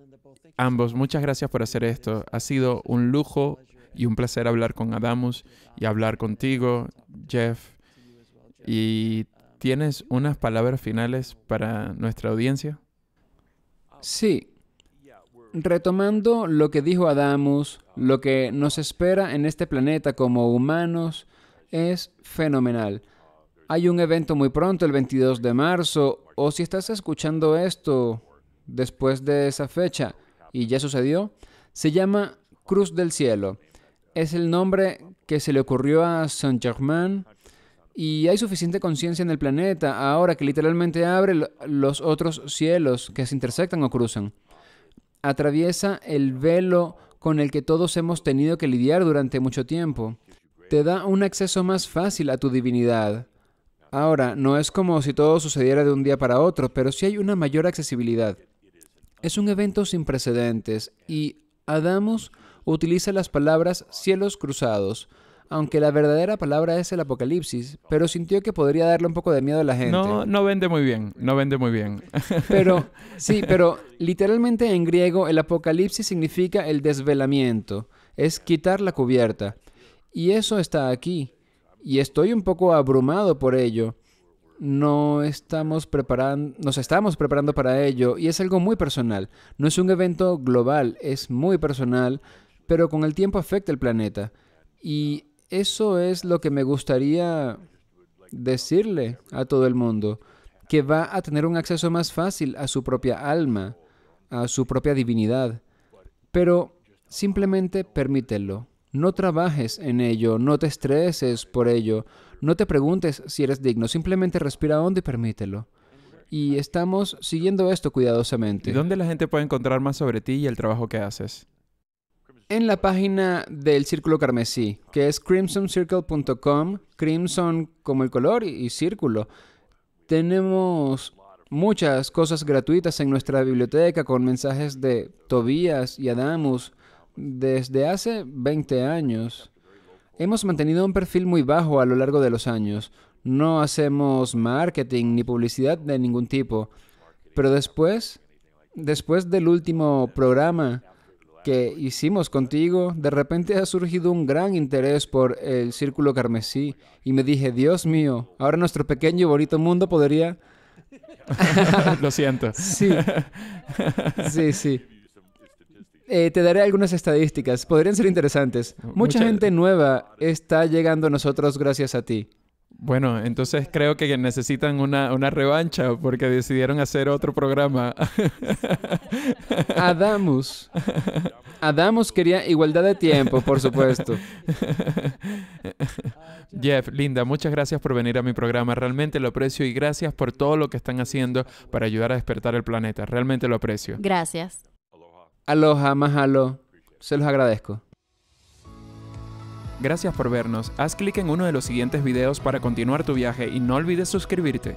Speaker 2: ambos, muchas gracias por hacer esto. Ha sido un lujo y un placer hablar con Adamus y hablar contigo, Jeff. ¿Y tienes unas palabras finales para nuestra audiencia?
Speaker 1: Sí. Retomando lo que dijo Adamus, lo que nos espera en este planeta como humanos es fenomenal. Hay un evento muy pronto, el 22 de marzo, o si estás escuchando esto después de esa fecha y ya sucedió, se llama Cruz del Cielo. Es el nombre que se le ocurrió a Saint Germain y hay suficiente conciencia en el planeta ahora que literalmente abre los otros cielos que se intersectan o cruzan. Atraviesa el velo con el que todos hemos tenido que lidiar durante mucho tiempo. Te da un acceso más fácil a tu divinidad. Ahora, no es como si todo sucediera de un día para otro, pero sí hay una mayor accesibilidad. Es un evento sin precedentes y Adamus utiliza las palabras cielos cruzados aunque la verdadera palabra es el apocalipsis, pero sintió que podría darle un poco de miedo a la gente. No, no vende muy bien, no vende muy bien. Pero, sí, pero literalmente en griego el apocalipsis significa el desvelamiento, es quitar la cubierta. Y eso está aquí, y estoy un poco abrumado por ello. No estamos preparando, nos estamos preparando para ello y es algo muy personal. No es un evento global, es muy personal, pero con el tiempo afecta el planeta. Y eso es lo que me gustaría decirle a todo el mundo, que va a tener un acceso más fácil a su propia alma, a su propia divinidad. Pero simplemente permítelo. No trabajes en ello, no te estreses por ello, no te preguntes si eres digno, simplemente respira hondo y permítelo. Y estamos siguiendo esto cuidadosamente. ¿Y dónde la gente puede encontrar más sobre ti y el trabajo que haces? en la página del Círculo Carmesí, que es crimsoncircle.com, crimson como el color y, círculo. Tenemos muchas cosas gratuitas en nuestra biblioteca con mensajes de Tobías y Adamus desde hace 20 años. Hemos mantenido un perfil muy bajo a lo largo de los años. No hacemos marketing ni publicidad de ningún tipo. Pero después, después del último programa, que hicimos contigo, de repente ha surgido un gran interés por el círculo carmesí. Y me dije, Dios mío, ahora nuestro pequeño y bonito mundo podría... Lo siento. Sí. Sí, sí. Eh, te daré algunas estadísticas, podrían ser interesantes. Mucha gente nueva está llegando a nosotros gracias a ti.
Speaker 2: Bueno, entonces creo que necesitan una, revancha porque decidieron hacer otro programa.
Speaker 1: Adamus. Adamus quería igualdad de tiempo, por supuesto.
Speaker 2: Jeff, Linda, muchas gracias por venir a mi programa. Realmente lo aprecio y gracias por todo lo que están haciendo para ayudar a despertar el planeta. Realmente lo aprecio.
Speaker 3: Gracias.
Speaker 2: Aloha, mahalo. Se los agradezco. Gracias por vernos, haz clic en uno de los siguientes videos para continuar tu viaje y no olvides suscribirte.